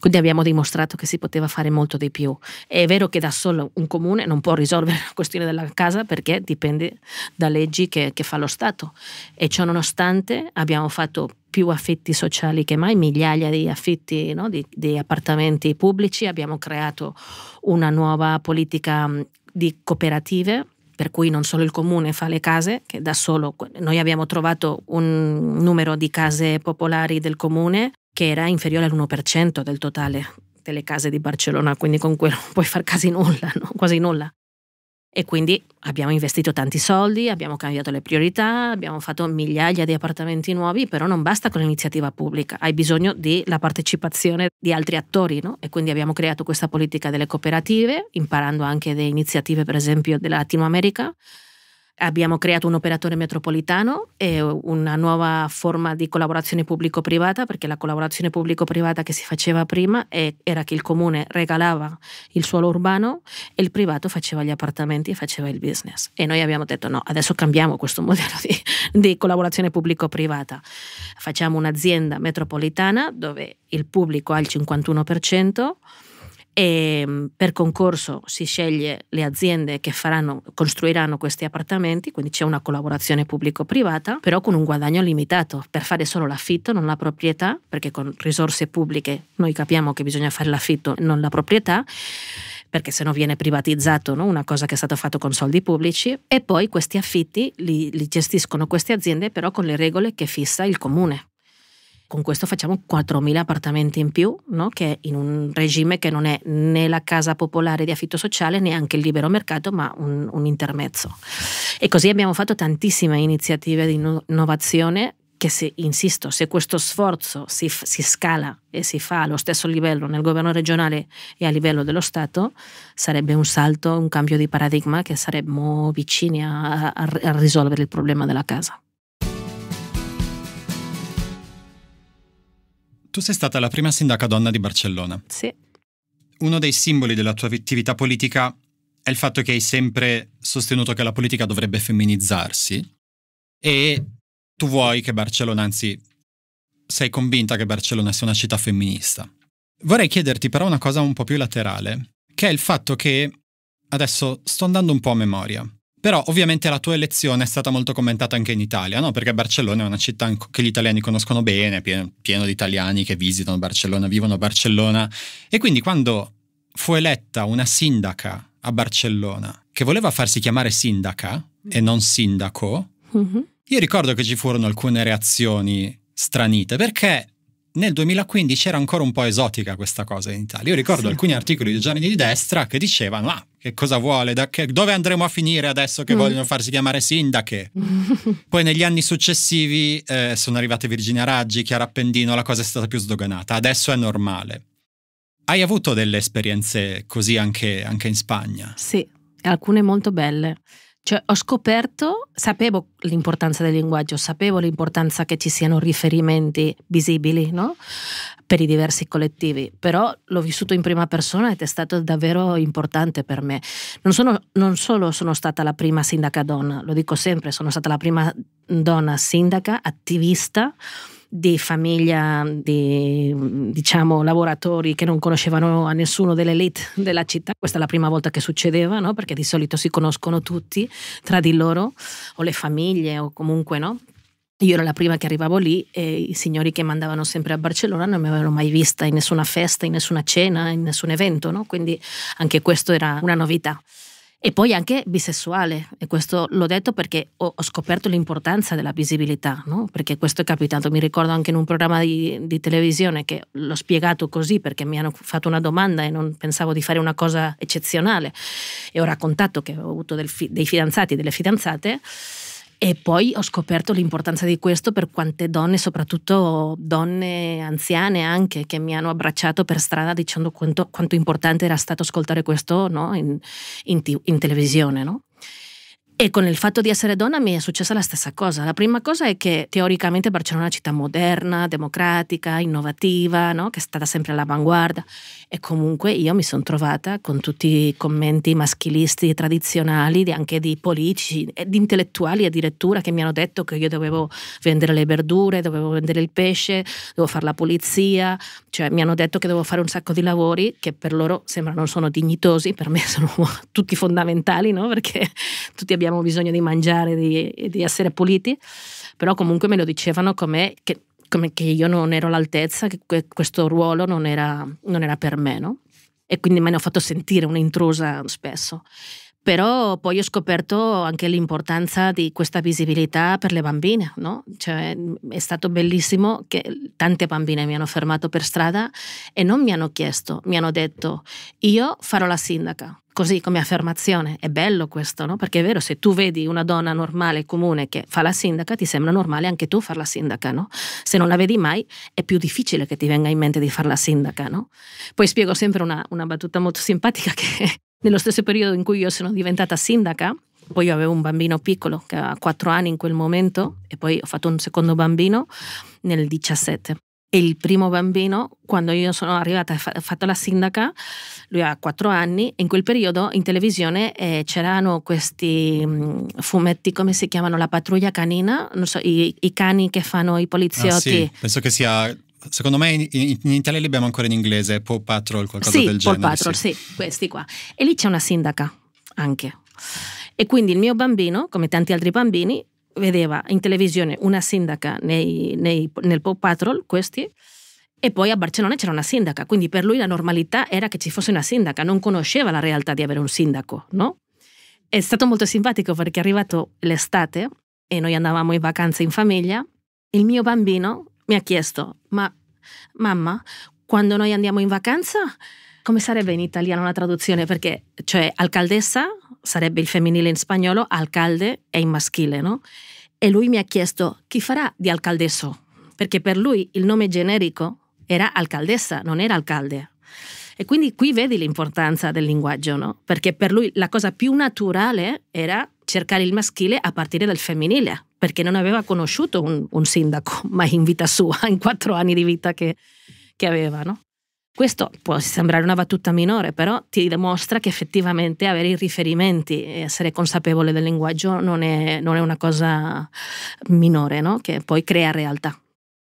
Quindi abbiamo dimostrato che si poteva fare molto di più. È vero che da solo un comune non può risolvere la questione della casa perché dipende da leggi che, che fa lo Stato e ciò nonostante abbiamo fatto più affitti sociali che mai, migliaia di affitti no, di, di appartamenti pubblici, abbiamo creato una nuova politica di cooperative per cui non solo il comune fa le case, che da solo noi abbiamo trovato un numero di case popolari del comune che era inferiore all'1% del totale delle case di Barcellona, quindi con quello puoi fare quasi nulla, no? quasi nulla e quindi abbiamo investito tanti soldi, abbiamo cambiato le priorità, abbiamo fatto migliaia di appartamenti nuovi, però non basta con l'iniziativa pubblica, hai bisogno della partecipazione di altri attori no? e quindi abbiamo creato questa politica delle cooperative, imparando anche da iniziative per esempio della Latino America Abbiamo creato un operatore metropolitano e una nuova forma di collaborazione pubblico-privata, perché la collaborazione pubblico-privata che si faceva prima era che il comune regalava il suolo urbano e il privato faceva gli appartamenti e faceva il business. E noi abbiamo detto no, adesso cambiamo questo modello di, di collaborazione pubblico-privata. Facciamo un'azienda metropolitana dove il pubblico ha il 51%, e ehm, per concorso si sceglie le aziende che faranno, costruiranno questi appartamenti, quindi c'è una collaborazione pubblico-privata, però con un guadagno limitato per fare solo l'affitto, non la proprietà, perché con risorse pubbliche noi capiamo che bisogna fare l'affitto, non la proprietà perché se no viene privatizzato no? una cosa che è stata fatta con soldi pubblici e poi questi affitti li, li gestiscono queste aziende però con le regole che fissa il comune con questo facciamo 4.000 appartamenti in più, no? che in un regime che non è né la casa popolare di affitto sociale né anche il libero mercato, ma un, un intermezzo. E così abbiamo fatto tantissime iniziative di innovazione che se, insisto, se questo sforzo si, si, scala e si fa allo stesso livello nel governo regionale e a livello dello Stato, sarebbe un salto, un cambio di paradigma che saremmo vicini a, a, a risolvere il problema della casa. Tu sei stata la prima sindaca donna di Barcellona. Sì. Uno dei simboli della tua attività politica è il fatto che hai sempre sostenuto che la politica dovrebbe femminizzarsi e tu vuoi che Barcellona, anzi sei convinta che Barcellona sia una città femminista. Vorrei chiederti però una cosa un po' più laterale, che è il fatto che, adesso sto andando un po' a memoria, però ovviamente la tua elezione è stata molto commentata anche in Italia, no? perché Barcellona è una città che gli italiani conoscono bene, pieno, pieno di italiani che visitano Barcellona, vivono a Barcellona. E quindi quando fu eletta una sindaca a Barcellona che voleva farsi chiamare sindaca e non sindaco, mm-hmm. io ricordo che ci furono alcune reazioni stranite, perché nel 2015 era ancora un po' esotica questa cosa in Italia. Io ricordo sì. alcuni articoli di giorni di destra che dicevano: Ah, che cosa vuole? Che, dove andremo a finire adesso che mm. vogliono farsi chiamare sindache? Poi negli anni successivi eh, sono arrivate Virginia Raggi, Chiara Appendino, la cosa è stata più sdoganata. Adesso è normale. Hai avuto delle esperienze così anche, anche in Spagna? Sì, alcune molto belle. Cioè, ho scoperto, sapevo l'importanza del linguaggio, sapevo l'importanza che ci siano riferimenti visibili no? per i diversi collettivi, però l'ho vissuto in prima persona ed è stato davvero importante per me. Non, sono, non solo sono stata la prima sindaca donna, lo dico sempre, sono stata la prima donna sindaca, attivista, di famiglia di diciamo, lavoratori che non conoscevano a nessuno dell'elite della città. Questa è la prima volta che succedeva, no? perché di solito si conoscono tutti tra di loro o le famiglie o comunque no? Io ero la prima che arrivavo lì e i signori che mandavano sempre a Barcellona non mi avevano mai vista in nessuna festa, in nessuna cena, in nessun evento, no? quindi anche questo era una novità e poi anche bisessuale, e questo l'ho detto perché ho, ho scoperto l'importanza della visibilità, no? perché questo è capitato, mi ricordo anche in un programma di, di, televisione che l'ho spiegato così perché mi hanno fatto una domanda e non pensavo di fare una cosa eccezionale e ho raccontato che ho avuto fi- dei fidanzati e delle fidanzate e poi ho scoperto l'importanza di questo per quante donne, soprattutto donne anziane anche, che mi hanno abbracciato per strada dicendo quanto, quanto importante era stato ascoltare questo no? in, in, in, televisione. No? E con il fatto di essere donna mi è successa la stessa cosa. La prima cosa è che teoricamente Barcellona è una città moderna, democratica, innovativa, no? che è stata sempre all'avanguardia. E comunque io mi sono trovata con tutti i commenti maschilisti tradizionali, anche di politici, di intellettuali addirittura, che mi hanno detto che io dovevo vendere le verdure, dovevo vendere il pesce, dovevo fare la pulizia, cioè mi hanno detto che dovevo fare un sacco di lavori che per loro sembrano sono dignitosi, per me sono tutti fondamentali, no? perché tutti abbiamo abbiamo bisogno di mangiare, di, di essere puliti, però comunque me lo dicevano come che, come che io non ero all'altezza, che questo ruolo non era, non era per me, no? E quindi me ne ho fatto sentire un'intrusa spesso però poi ho scoperto anche l'importanza di questa visibilità per le bambine, no? cioè, è stato bellissimo che tante bambine mi hanno fermato per strada e non mi hanno chiesto, mi hanno detto io farò la sindaca, così come affermazione. È bello questo, no? Perché è vero, se tu vedi una donna normale, comune, che fa la sindaca, ti sembra normale anche tu fare la sindaca, no? Se non la vedi mai, è più difficile che ti venga in mente di fare la sindaca, no? Poi spiego sempre una, una battuta molto simpatica che nello stesso periodo in cui io sono diventata sindaca, poi io avevo un bambino piccolo che aveva 4 anni in quel momento e poi ho fatto un secondo bambino nel 17 il primo bambino, quando io sono arrivata e ho fatto la sindaca, lui ha quattro anni, in quel periodo in televisione eh, c'erano questi mh, mm, fumetti, come si chiamano, la patruglia canina, so, i, i, cani che fanno i poliziotti. Ah, sì. Penso che sia secondo me in, in, Italia li abbiamo ancora in inglese, Paw Patrol, qualcosa sì, del genere. Paw Patrol, sì. sì, questi qua. E lì c'è una sindaca anche. E quindi il mio bambino, come tanti altri bambini, vedeva in televisione una sindaca nei, nei, nel Pop Patrol, questi, e poi a Barcellona c'era una sindaca, quindi per lui la normalità era che ci fosse una sindaca, non conosceva la realtà di avere un sindaco, no? È stato molto simpatico perché è arrivato l'estate e noi andavamo in vacanza in famiglia, il mio bambino mi ha chiesto, ma mamma, quando noi andiamo in vacanza, come sarebbe in italiano la traduzione? Perché, cioè, alcaldessa sarebbe il femminile in spagnolo, alcalde è in maschile, no? E lui mi ha chiesto chi farà di alcaldesso, perché per lui il nome generico era alcaldessa, non era alcalde. E quindi qui vedi l'importanza del linguaggio, no? Perché per lui la cosa più naturale era cercare il maschile a partire dal femminile, perché non aveva conosciuto un, un sindaco mai in vita sua, in quattro anni di vita che, che aveva, no? Questo può sembrare una battuta minore, però ti dimostra che effettivamente avere i riferimenti e essere consapevole del linguaggio non è, non è una cosa minore, no? che poi crea realtà.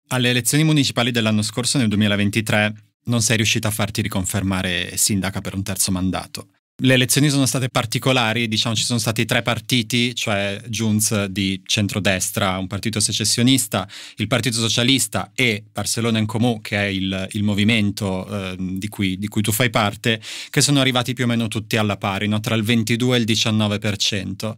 Alle elezioni municipali dell'anno scorso, nel 2023, non sei riuscita a farti riconfermare sindaca per un terzo mandato. Le elezioni sono state particolari, diciamo ci sono stati tre partiti, cioè Junts di centrodestra, un partito secessionista, il Partito Socialista e Barcelona in Comú, che è il, il movimento eh, di, cui, di, cui, tu fai parte, che sono arrivati più o meno tutti alla pari, no? tra il 22 e il 19%.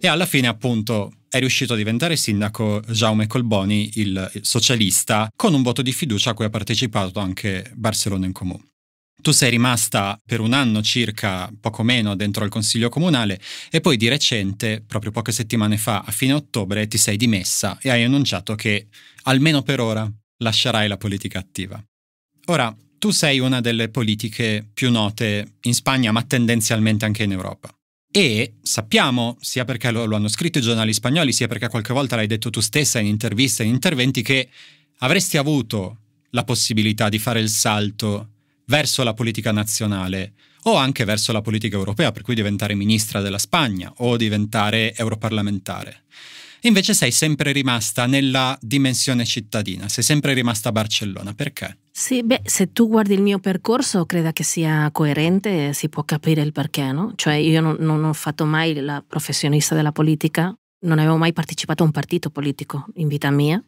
E alla fine appunto è riuscito a diventare sindaco Jaume Colboni, il socialista, con un voto di fiducia a cui ha partecipato anche Barcelona in Comú. Tu sei rimasta per un anno circa, poco meno, dentro al Consiglio Comunale e poi di recente, proprio poche settimane fa, a fine ottobre, ti sei dimessa e hai annunciato che, almeno per ora, lascerai la politica attiva. Ora, tu sei una delle politiche più note in Spagna, ma tendenzialmente anche in Europa. E sappiamo, sia perché lo, lo hanno scritto i giornali spagnoli, sia perché qualche volta l'hai detto tu stessa in interviste e in interventi, che avresti avuto la possibilità di fare il salto verso la politica nazionale o anche verso la politica europea, per cui diventare ministra della Spagna o diventare europarlamentare. Invece sei sempre rimasta nella dimensione cittadina, sei sempre rimasta a Barcellona, perché? Sì, beh, se tu guardi il mio percorso, creda che sia coerente, si può capire il perché, no? Cioè io non, non ho fatto mai la professionista della politica, non avevo mai partecipato a un partito politico in vita mia.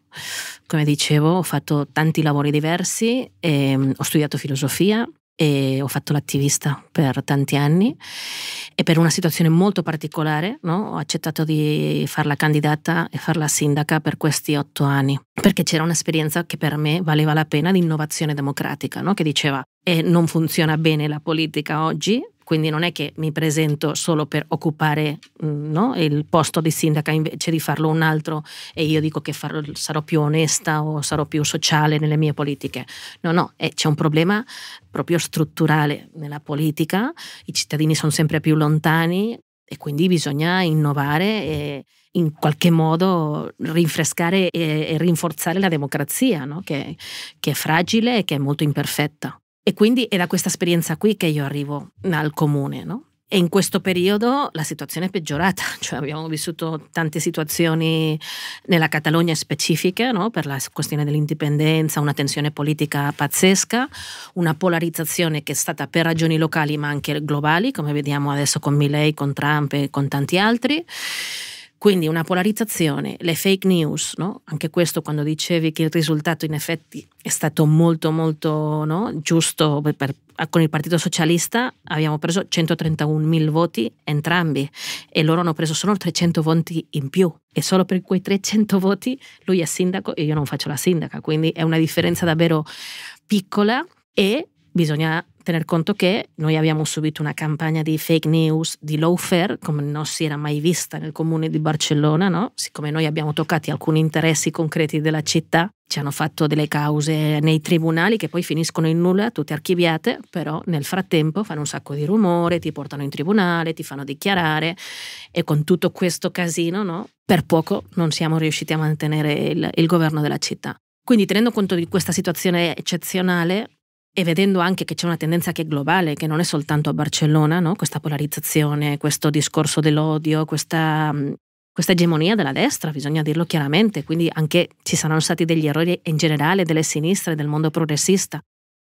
Come dicevo, ho fatto tanti lavori diversi, ehm, ho studiato filosofia e ho fatto l'attivista per tanti anni e per una situazione molto particolare no? ho accettato di farla candidata e farla sindaca per questi otto anni, perché c'era un'esperienza che per me valeva la pena di innovazione democratica, no? che diceva eh, non funziona bene la politica oggi, quindi non è che mi presento solo per occupare mm, no, il posto di sindaca invece di farlo un altro e io dico che farò, sarò più onesta o sarò più sociale nelle mie politiche. No, no, eh, c'è un problema proprio strutturale nella politica, i cittadini sono sempre più lontani e quindi bisogna innovare e in qualche modo rinfrescare e, e rinforzare la democrazia, no? che, che è fragile e che è molto imperfetta. E quindi è da questa esperienza qui che io arrivo al comune, no? E in questo periodo la situazione è peggiorata, cioè abbiamo vissuto tante situazioni nella Catalogna specifiche, no? per la questione dell'indipendenza, una tensione politica pazzesca, una polarizzazione che è stata per ragioni locali ma anche globali, come vediamo adesso con Milley, con Trump e con tanti altri. Quindi una polarizzazione, le fake news, no? anche questo quando dicevi che il risultato in effetti è stato molto molto no? giusto per, per, con il Partito Socialista abbiamo preso 131.000 voti entrambi e loro hanno preso solo 300 voti in più e solo per quei 300 voti lui è sindaco e io non faccio la sindaca, quindi è una differenza davvero piccola e bisogna tener conto che noi abbiamo subito una campagna di fake news, di lawfare, come non si era mai vista nel comune di Barcellona, no? siccome noi abbiamo toccato alcuni interessi concreti della città, ci hanno fatto delle cause nei tribunali che poi finiscono in nulla, tutte archiviate, però nel frattempo fanno un sacco di rumore, ti portano in tribunale, ti fanno dichiarare e con tutto questo casino no? per poco non siamo riusciti a mantenere il, il governo della città. Quindi tenendo conto di questa situazione eccezionale, e vedendo anche che c'è una tendenza che è globale, che non è soltanto a Barcellona, no? questa polarizzazione, questo discorso dell'odio, questa, mm, questa, egemonia della destra, bisogna dirlo chiaramente, quindi anche ci saranno stati degli errori in generale delle sinistre, del mondo progressista.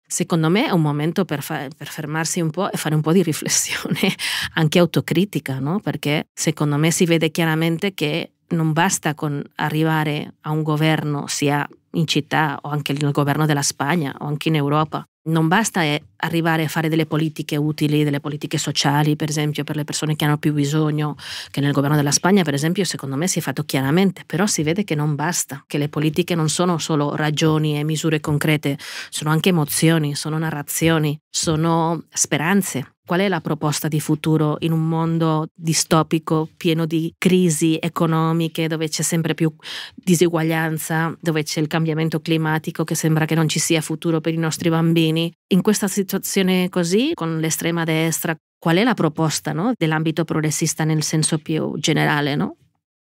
Secondo me è un momento per, per fermarsi un po' e fare un po' di riflessione, anche autocritica, no? perché secondo me si vede chiaramente che non basta con arrivare a un governo, sia in città o anche nel governo della Spagna o anche in Europa, non basta eh, arrivare a fare delle politiche utili, delle politiche sociali, per esempio, per le persone che hanno più bisogno, che nel governo della Spagna, per esempio, secondo me si è fatto chiaramente, però si vede che non basta, che le politiche non sono solo ragioni e misure concrete, sono anche emozioni, sono narrazioni, sono speranze. Qual è la proposta di futuro in un mondo distopico, pieno di crisi economiche, dove c'è sempre più disuguaglianza, dove c'è il cambiamento climatico che sembra che non ci sia futuro per i nostri bambini? In questa situazione così, con l'estrema destra, qual è la proposta no? dell'ambito progressista nel senso più generale? No?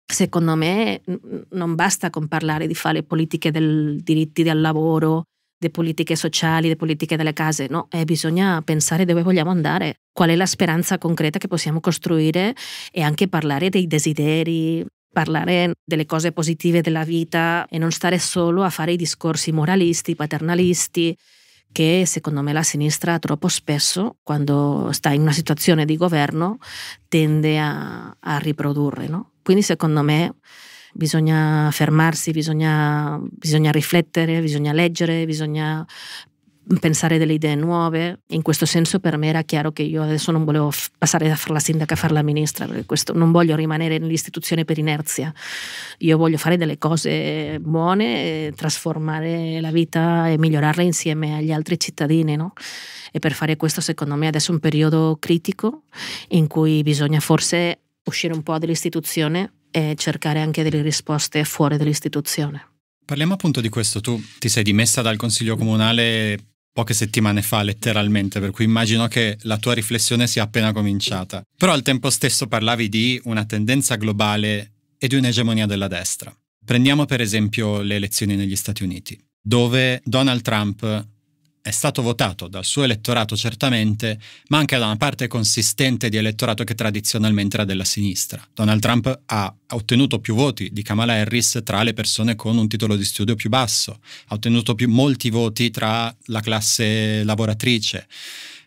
Secondo me non basta con parlare di fare politiche dei diritti del lavoro, di politiche sociali, di politiche delle case, no, eh, bisogna pensare dove vogliamo andare, qual è la speranza concreta che possiamo costruire e anche parlare dei desideri, parlare delle cose positive della vita e non stare solo a fare i discorsi moralisti, paternalisti, che secondo me la sinistra troppo spesso, quando sta in una situazione di governo, tende a, a riprodurre. No? Quindi secondo me bisogna fermarsi, bisogna, bisogna riflettere, bisogna leggere, bisogna pensare delle idee nuove. In questo senso per me era chiaro che io adesso non volevo passare da fare la sindaca a fare la ministra, perché questo, non voglio rimanere nell'istituzione per inerzia. Io voglio fare delle cose buone, trasformare la vita e migliorarla insieme agli altri cittadini. No? E per fare questo secondo me adesso è un periodo critico in cui bisogna forse uscire un po' dall'istituzione e cercare anche delle risposte fuori dall'istituzione. Parliamo appunto di questo. Tu ti sei dimessa dal Consiglio Comunale poche settimane fa, letteralmente, per cui immagino che la tua riflessione sia appena cominciata. Però al tempo stesso parlavi di una tendenza globale e di un'egemonia della destra. Prendiamo per esempio le elezioni negli Stati Uniti, dove Donald Trump è stato votato dal suo elettorato certamente, ma anche da una parte consistente di elettorato che tradizionalmente era della sinistra. Donald Trump ha ottenuto più voti di Kamala Harris tra le persone con un titolo di studio più basso, ha ottenuto più, molti voti tra la classe lavoratrice,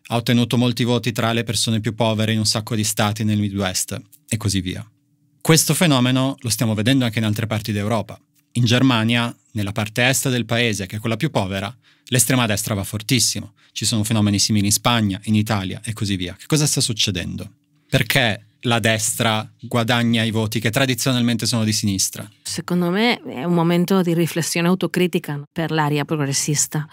ha ottenuto molti voti tra le persone più povere in un sacco di stati nel Midwest e così via. Questo fenomeno lo stiamo vedendo anche in altre parti d'Europa. In Germania, nella parte est del paese, che è quella più povera, L'estrema destra va fortissimo, ci sono fenomeni simili in Spagna, in Italia e così via. Che cosa sta succedendo? Perché la destra guadagna i voti che tradizionalmente sono di sinistra? Secondo me è un momento di riflessione autocritica per l'area progressista,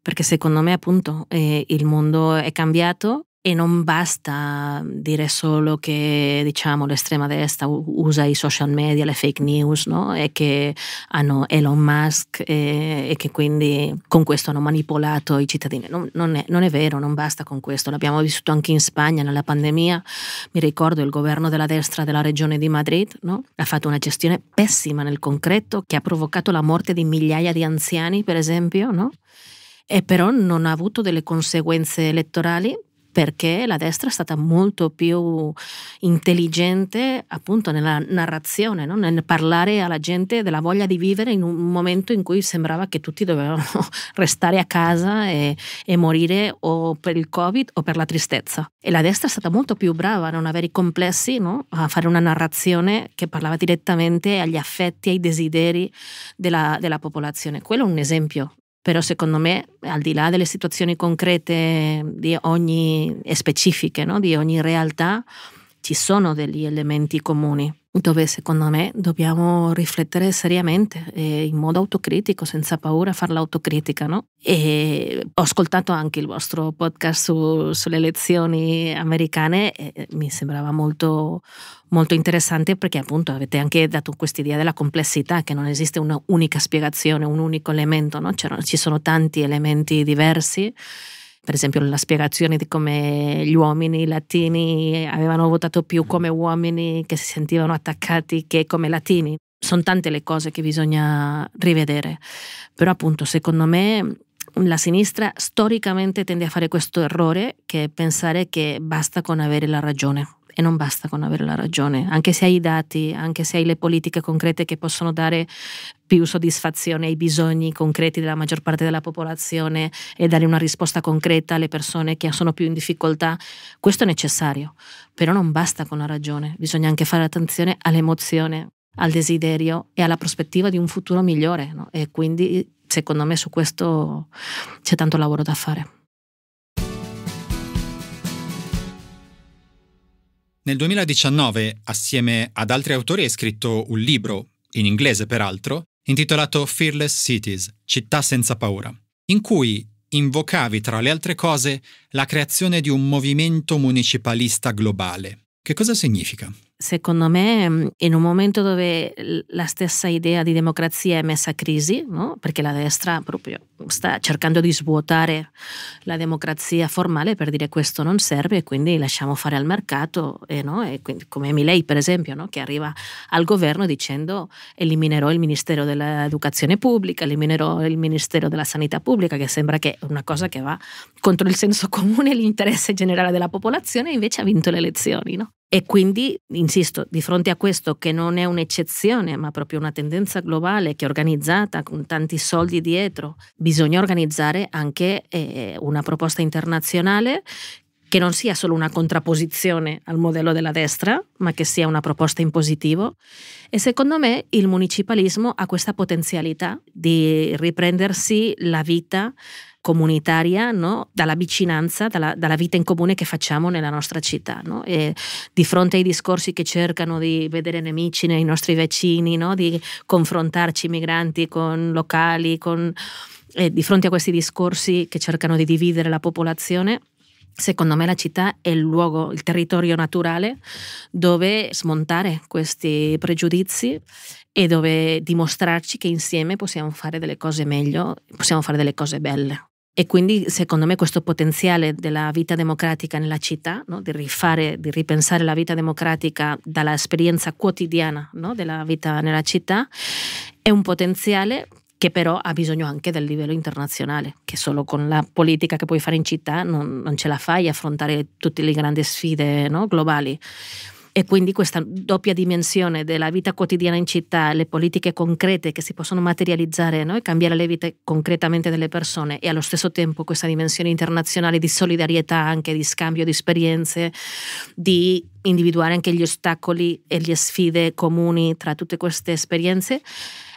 perché secondo me appunto eh, il mondo è cambiato e non basta dire solo che diciamo, l'estrema destra usa i social media, le fake news no? e che hanno Elon Musk e, e, che quindi con questo hanno manipolato i cittadini. Non, non, è, non è vero, non basta con questo. L'abbiamo vissuto anche in Spagna nella pandemia. Mi ricordo il governo della destra della regione di Madrid no? ha fatto una gestione pessima nel concreto che ha provocato la morte di migliaia di anziani, per esempio. No? e però non ha avuto delle conseguenze elettorali perché la destra è stata molto più intelligente appunto nella narrazione, no? nel parlare alla gente della voglia di vivere in un momento in cui sembrava che tutti dovevano restare a casa e, e morire o per il Covid o per la tristezza. E la destra è stata molto più brava a non avere i complessi, no? a fare una narrazione che parlava direttamente agli affetti, ai desideri della, della popolazione. Quello è un esempio però secondo me al di là delle situazioni concrete di ogni, specifiche no? di ogni realtà ci sono degli elementi comuni dove secondo me dobbiamo riflettere seriamente, eh, in modo autocritico, senza paura, fare l'autocritica. No? ho ascoltato anche il vostro podcast su, sulle elezioni americane e mi sembrava molto, molto interessante perché appunto avete anche dato quest'idea della complessità, che non esiste un'unica spiegazione, un unico elemento, no? ci sono tanti elementi diversi per esempio la spiegazione di come gli uomini latini avevano votato più mm. come uomini che si sentivano attaccati che come latini. Sono tante le cose che bisogna rivedere, però appunto secondo me la sinistra storicamente tende a fare questo errore che è pensare che basta con avere la ragione e non basta con avere la ragione, anche se hai i dati, anche se hai le politiche concrete che possono dare più soddisfazione ai bisogni concreti della maggior parte della popolazione e dare una risposta concreta alle persone che sono più in difficoltà, questo è necessario, però non basta con la ragione, bisogna anche fare attenzione all'emozione, al desiderio e alla prospettiva di un futuro migliore no? e quindi secondo me su questo c'è tanto lavoro da fare. Nel 2019, assieme ad altri autori, hai scritto un libro, in inglese peraltro, intitolato Fearless Cities, Città senza paura, in cui invocavi, tra le altre cose, la creazione di un movimento municipalista globale. Che cosa significa? secondo me, mm, in un momento dove la stessa idea di democrazia è messa a crisi, no? perché la destra proprio sta cercando di svuotare la democrazia formale per dire questo non serve e quindi lasciamo fare al mercato, e, eh, no? e quindi, come Emilei per esempio, no? che arriva al governo dicendo eliminerò il Ministero dell'Educazione Pubblica, eliminerò il Ministero della Sanità Pubblica, che sembra che è una cosa che va contro il senso comune e l'interesse generale della popolazione, invece ha vinto le elezioni. E quindi in insisto, di fronte a questo che non è un'eccezione, ma proprio una tendenza globale che è organizzata con tanti soldi dietro, bisogna organizzare anche eh, una proposta internazionale che non sia solo una contrapposizione al modello della destra, ma che sia una proposta in positivo. E secondo me il municipalismo ha questa potenzialità di riprendersi la vita comunitaria, no? dalla vicinanza, dalla, dalla, vita in comune che facciamo nella nostra città. No? di fronte ai discorsi che cercano di vedere nemici nei nostri vicini, no? di confrontarci migranti con locali, con, eh, di fronte a questi discorsi che cercano di dividere la popolazione, Secondo me la città è il luogo, il territorio naturale dove smontare questi pregiudizi e dove dimostrarci che insieme possiamo fare delle cose meglio, possiamo fare delle cose belle. E quindi secondo me questo potenziale della vita democratica nella città, no? di rifare, di ripensare la vita democratica dall'esperienza quotidiana no? della vita nella città, è un potenziale che però ha bisogno anche del livello internazionale, che solo con la politica che puoi fare in città non, non ce la fai affrontare tutte le grandi sfide no? globali e quindi questa doppia dimensione della vita quotidiana in città, le politiche concrete che si possono materializzare no? e cambiare le vite concretamente delle persone e allo stesso tempo questa dimensione internazionale di solidarietà anche, di scambio di esperienze, di individuare anche gli ostacoli e le sfide comuni tra tutte queste esperienze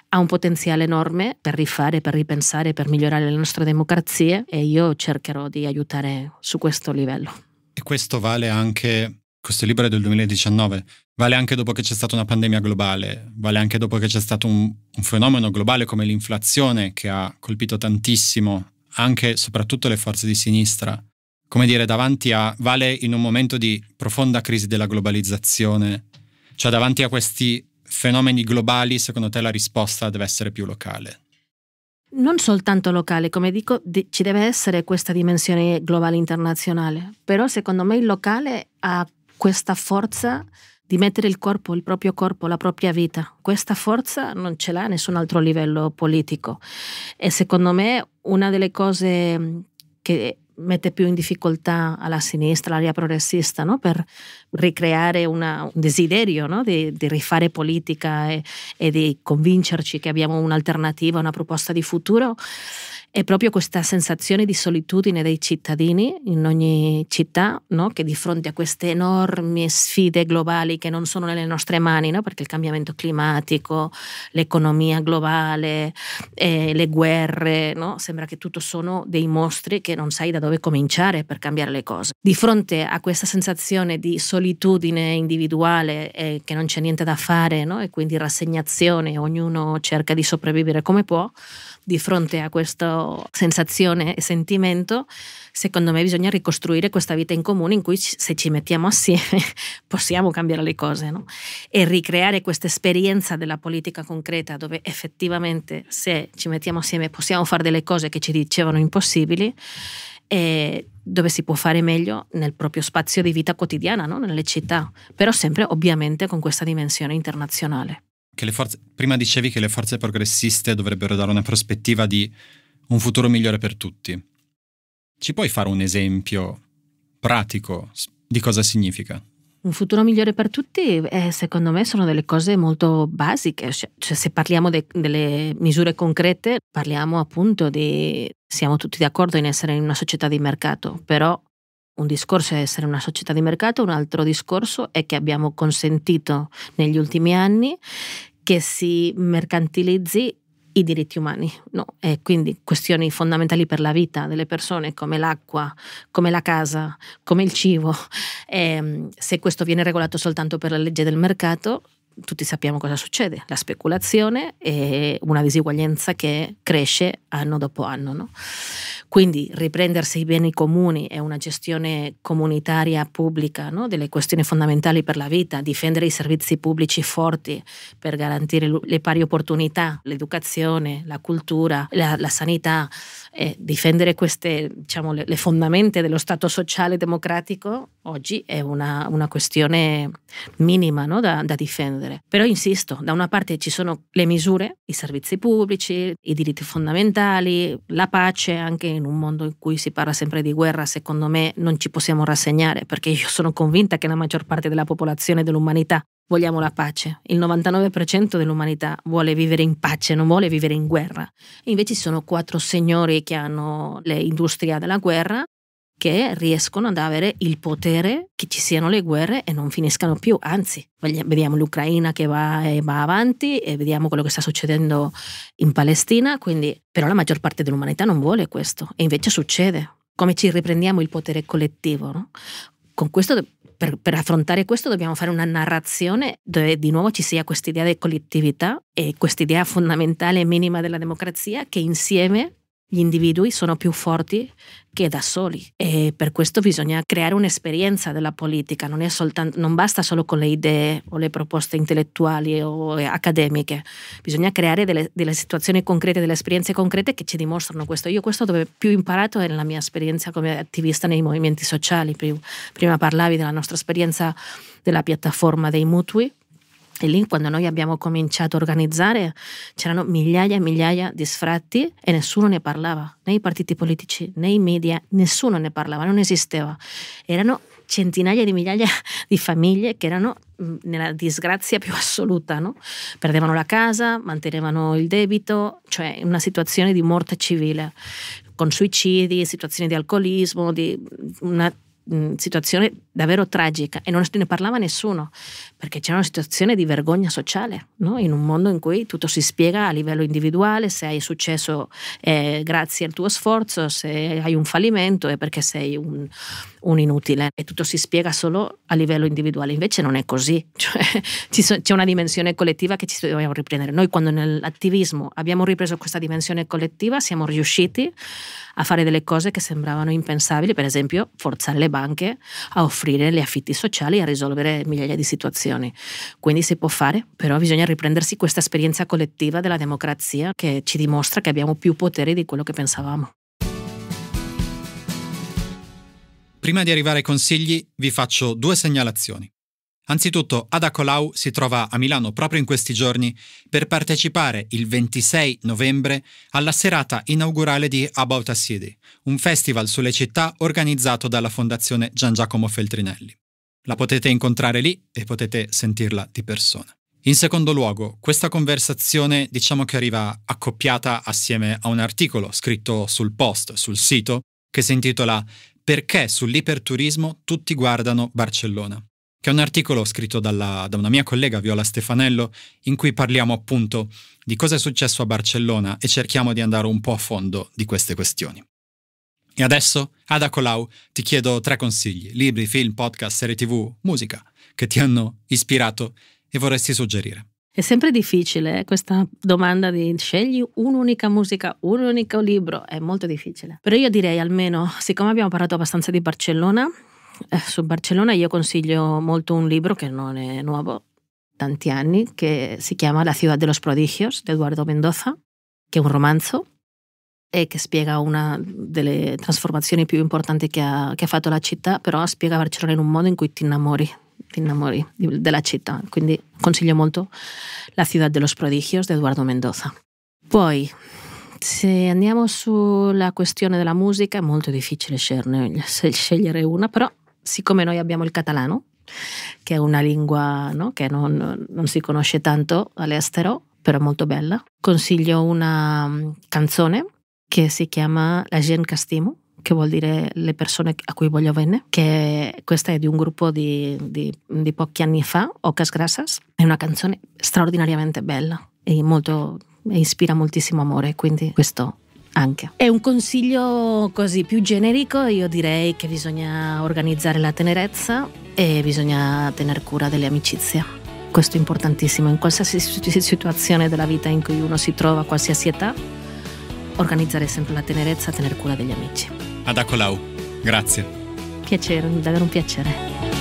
ha un potenziale enorme per rifare, per ripensare, per migliorare le nostre democrazie e io cercherò di aiutare su questo livello. E questo vale anche Coste Libere del 2019, vale anche dopo che c'è stata una pandemia globale, vale anche dopo che c'è stato un, un fenomeno globale come l'inflazione che ha colpito tantissimo anche e soprattutto le forze di sinistra. Come dire, davanti a vale in un momento di profonda crisi della globalizzazione, cioè davanti a questi fenomeni globali, secondo te la risposta deve essere più locale? Non soltanto locale, come dico, ci deve essere questa dimensione globale internazionale, però secondo me il locale ha questa forza di mettere il corpo, il proprio corpo, la propria vita. Questa forza non ce l'ha nessun altro livello politico e secondo me una delle cose mm, che mette più in difficoltà alla sinistra, l'area progressista, no? per ricreare una, un desiderio no? di, di, rifare politica e, e di convincerci che abbiamo un'alternativa, una proposta di futuro, è proprio questa sensazione di solitudine dei cittadini in ogni città, no? che di fronte a queste enormi sfide globali che non sono nelle nostre mani, no? perché il cambiamento climatico, l'economia globale, eh, le guerre, no? sembra che tutto sono dei mostri che non sai da dove cominciare per cambiare le cose. Di fronte a questa sensazione di solitudine individuale eh, che non c'è niente da fare e quindi rassegnazione, ognuno cerca di sopravvivere come può, di fronte a questo sensazione e sentimento, secondo me bisogna ricostruire questa vita in comune in cui se ci mettiamo assieme possiamo cambiare le cose no? e ricreare questa esperienza della politica concreta dove effettivamente se ci mettiamo assieme possiamo fare delle cose che ci dicevano impossibili e dove si può fare meglio nel proprio spazio di vita quotidiana, no? nelle città, però sempre ovviamente con questa dimensione internazionale. Forze, prima dicevi che le forze progressiste dovrebbero dare una prospettiva di un futuro migliore per tutti. Ci puoi fare un esempio pratico di cosa significa? Un futuro migliore per tutti, eh, secondo me, sono delle cose molto basiche. Cioè, cioè, se parliamo de- delle misure concrete, parliamo appunto di... Siamo tutti d'accordo in essere in una società di mercato, però un discorso è essere una società di mercato, un altro discorso è che abbiamo consentito negli ultimi anni che si mercantilizzi i diritti umani, no? E quindi questioni fondamentali per la vita delle persone come l'acqua, come la casa, come il cibo. E, ehm, se questo viene regolato soltanto per la legge del mercato, tutti sappiamo cosa succede, la speculazione e una disuguaglianza che cresce anno dopo anno. No? Quindi riprendersi i beni comuni e una gestione comunitaria pubblica no? delle questioni fondamentali per la vita, difendere i servizi pubblici forti per garantire le pari opportunità, l'educazione, la cultura, la, la sanità eh, difendere queste, diciamo, le, le fondamenta dello Stato sociale democratico oggi è una, una questione minima no? da, da, difendere. Però insisto, da una parte ci sono le misure, i servizi pubblici, i diritti fondamentali, la pace, anche in un mondo in cui si parla sempre di guerra, secondo me non ci possiamo rassegnare perché io sono convinta che la maggior parte della popolazione dell'umanità Vogliamo la pace. Il 99% dell'umanità vuole vivere in pace, non vuole vivere in guerra. Invece ci sono quattro signori che hanno l'industria della guerra che riescono ad avere il potere che ci siano le guerre e non finiscano più, anzi vediamo l'Ucraina che va e va avanti e vediamo quello che sta succedendo in Palestina, quindi però la maggior parte dell'umanità non vuole questo e invece succede, come ci riprendiamo il potere collettivo, no? Con questo per, per affrontare questo dobbiamo fare una narrazione dove di nuovo ci sia quest'idea di collettività e quest'idea fondamentale e minima della democrazia che insieme gli individui sono più forti che da soli e per questo bisogna creare un'esperienza della politica, non, soltanto, non, basta solo con le idee o le proposte intellettuali o accademiche, bisogna creare delle, delle, situazioni concrete, delle esperienze concrete che ci dimostrano questo. Io questo dove più imparato è nella mia esperienza come attivista nei movimenti sociali, prima parlavi della nostra esperienza della piattaforma dei mutui e lì quando noi abbiamo cominciato a organizzare c'erano migliaia e migliaia di sfratti e nessuno ne parlava, né i partiti politici, né i media, nessuno ne parlava, non esisteva. Erano centinaia di migliaia di famiglie che erano mm, nella disgrazia più assoluta, no? perdevano la casa, mantenevano il debito, cioè una situazione di morte civile, con suicidi, situazioni di alcolismo, di una mm, situazione davvero tragica e non ne parlava nessuno, perché c'era una situazione di vergogna sociale, no? in un mondo in cui tutto si spiega a livello individuale, se hai successo eh, grazie al tuo sforzo, se hai un fallimento è perché sei un, un, inutile e tutto si spiega solo a livello individuale, invece non è così, cioè, c'è una dimensione collettiva che ci dobbiamo riprendere. Noi quando nell'attivismo abbiamo ripreso questa dimensione collettiva siamo riusciti a fare delle cose che sembravano impensabili, per esempio forzare le banche a offrire offrire gli affitti sociali e a risolvere migliaia di situazioni. Quindi si può fare, però bisogna riprendersi questa esperienza collettiva della democrazia che ci dimostra che abbiamo più potere di quello che pensavamo. Prima di arrivare ai consigli vi faccio due segnalazioni. Anzitutto, Ada Colau si trova a Milano proprio in questi giorni per partecipare il 26 novembre alla serata inaugurale di About a City, un festival sulle città organizzato dalla Fondazione Gian Giacomo Feltrinelli. La potete incontrare lì e potete sentirla di persona. In secondo luogo, questa conversazione diciamo che arriva accoppiata assieme a un articolo scritto sul post, sul sito, che si intitola Perché sull'iperturismo tutti guardano Barcellona che è un articolo scritto dalla, da una mia collega Viola Stefanello, in cui parliamo appunto di cosa è successo a Barcellona e cerchiamo di andare un po' a fondo di queste questioni. E adesso, Ada Colau, ti chiedo tre consigli, libri, film, podcast, serie tv, musica, che ti hanno ispirato e vorresti suggerire. È sempre difficile eh, questa domanda di scegli un'unica musica, un unico libro, è molto difficile. Però io direi almeno, siccome abbiamo parlato abbastanza di Barcellona, Eh, su Barcellona yo consiglio molto un libro che non è nuovo, tanti anni, che si chiama La ciudad de los prodigios de Eduardo Mendoza, que è un romanzo e che spiega una delle trasformazioni più importanti che ha, che ha fatto la città, però spiega Barcelona in un modo in cui ti innamori, ti innamori della città. Quindi consiglio molto La ciudad de los prodigios de Eduardo Mendoza. Poi se andiamo sulla questione della musica, è molto difficile sceglierne, scegliere una, pero siccome noi abbiamo il catalano, che è una lingua no, che non, non si conosce tanto all'estero, però molto bella, consiglio una mm, canzone che si chiama La Gen Castimo, che vuol dire le persone a cui voglio bene, che questa è di un gruppo di, di, di pochi anni fa, Ocas Grasas, è una canzone straordinariamente bella e molto, ispira moltissimo amore, quindi questo anche. È un consiglio così più generico, io direi che bisogna organizzare la tenerezza e bisogna tener cura delle amicizie. Questo è importantissimo in qualsiasi situazione della vita in cui uno si trova, a qualsiasi età, organizzare sempre la tenerezza, tener cura degli amici. Ad Acolau, grazie. Piacere, davvero un piacere.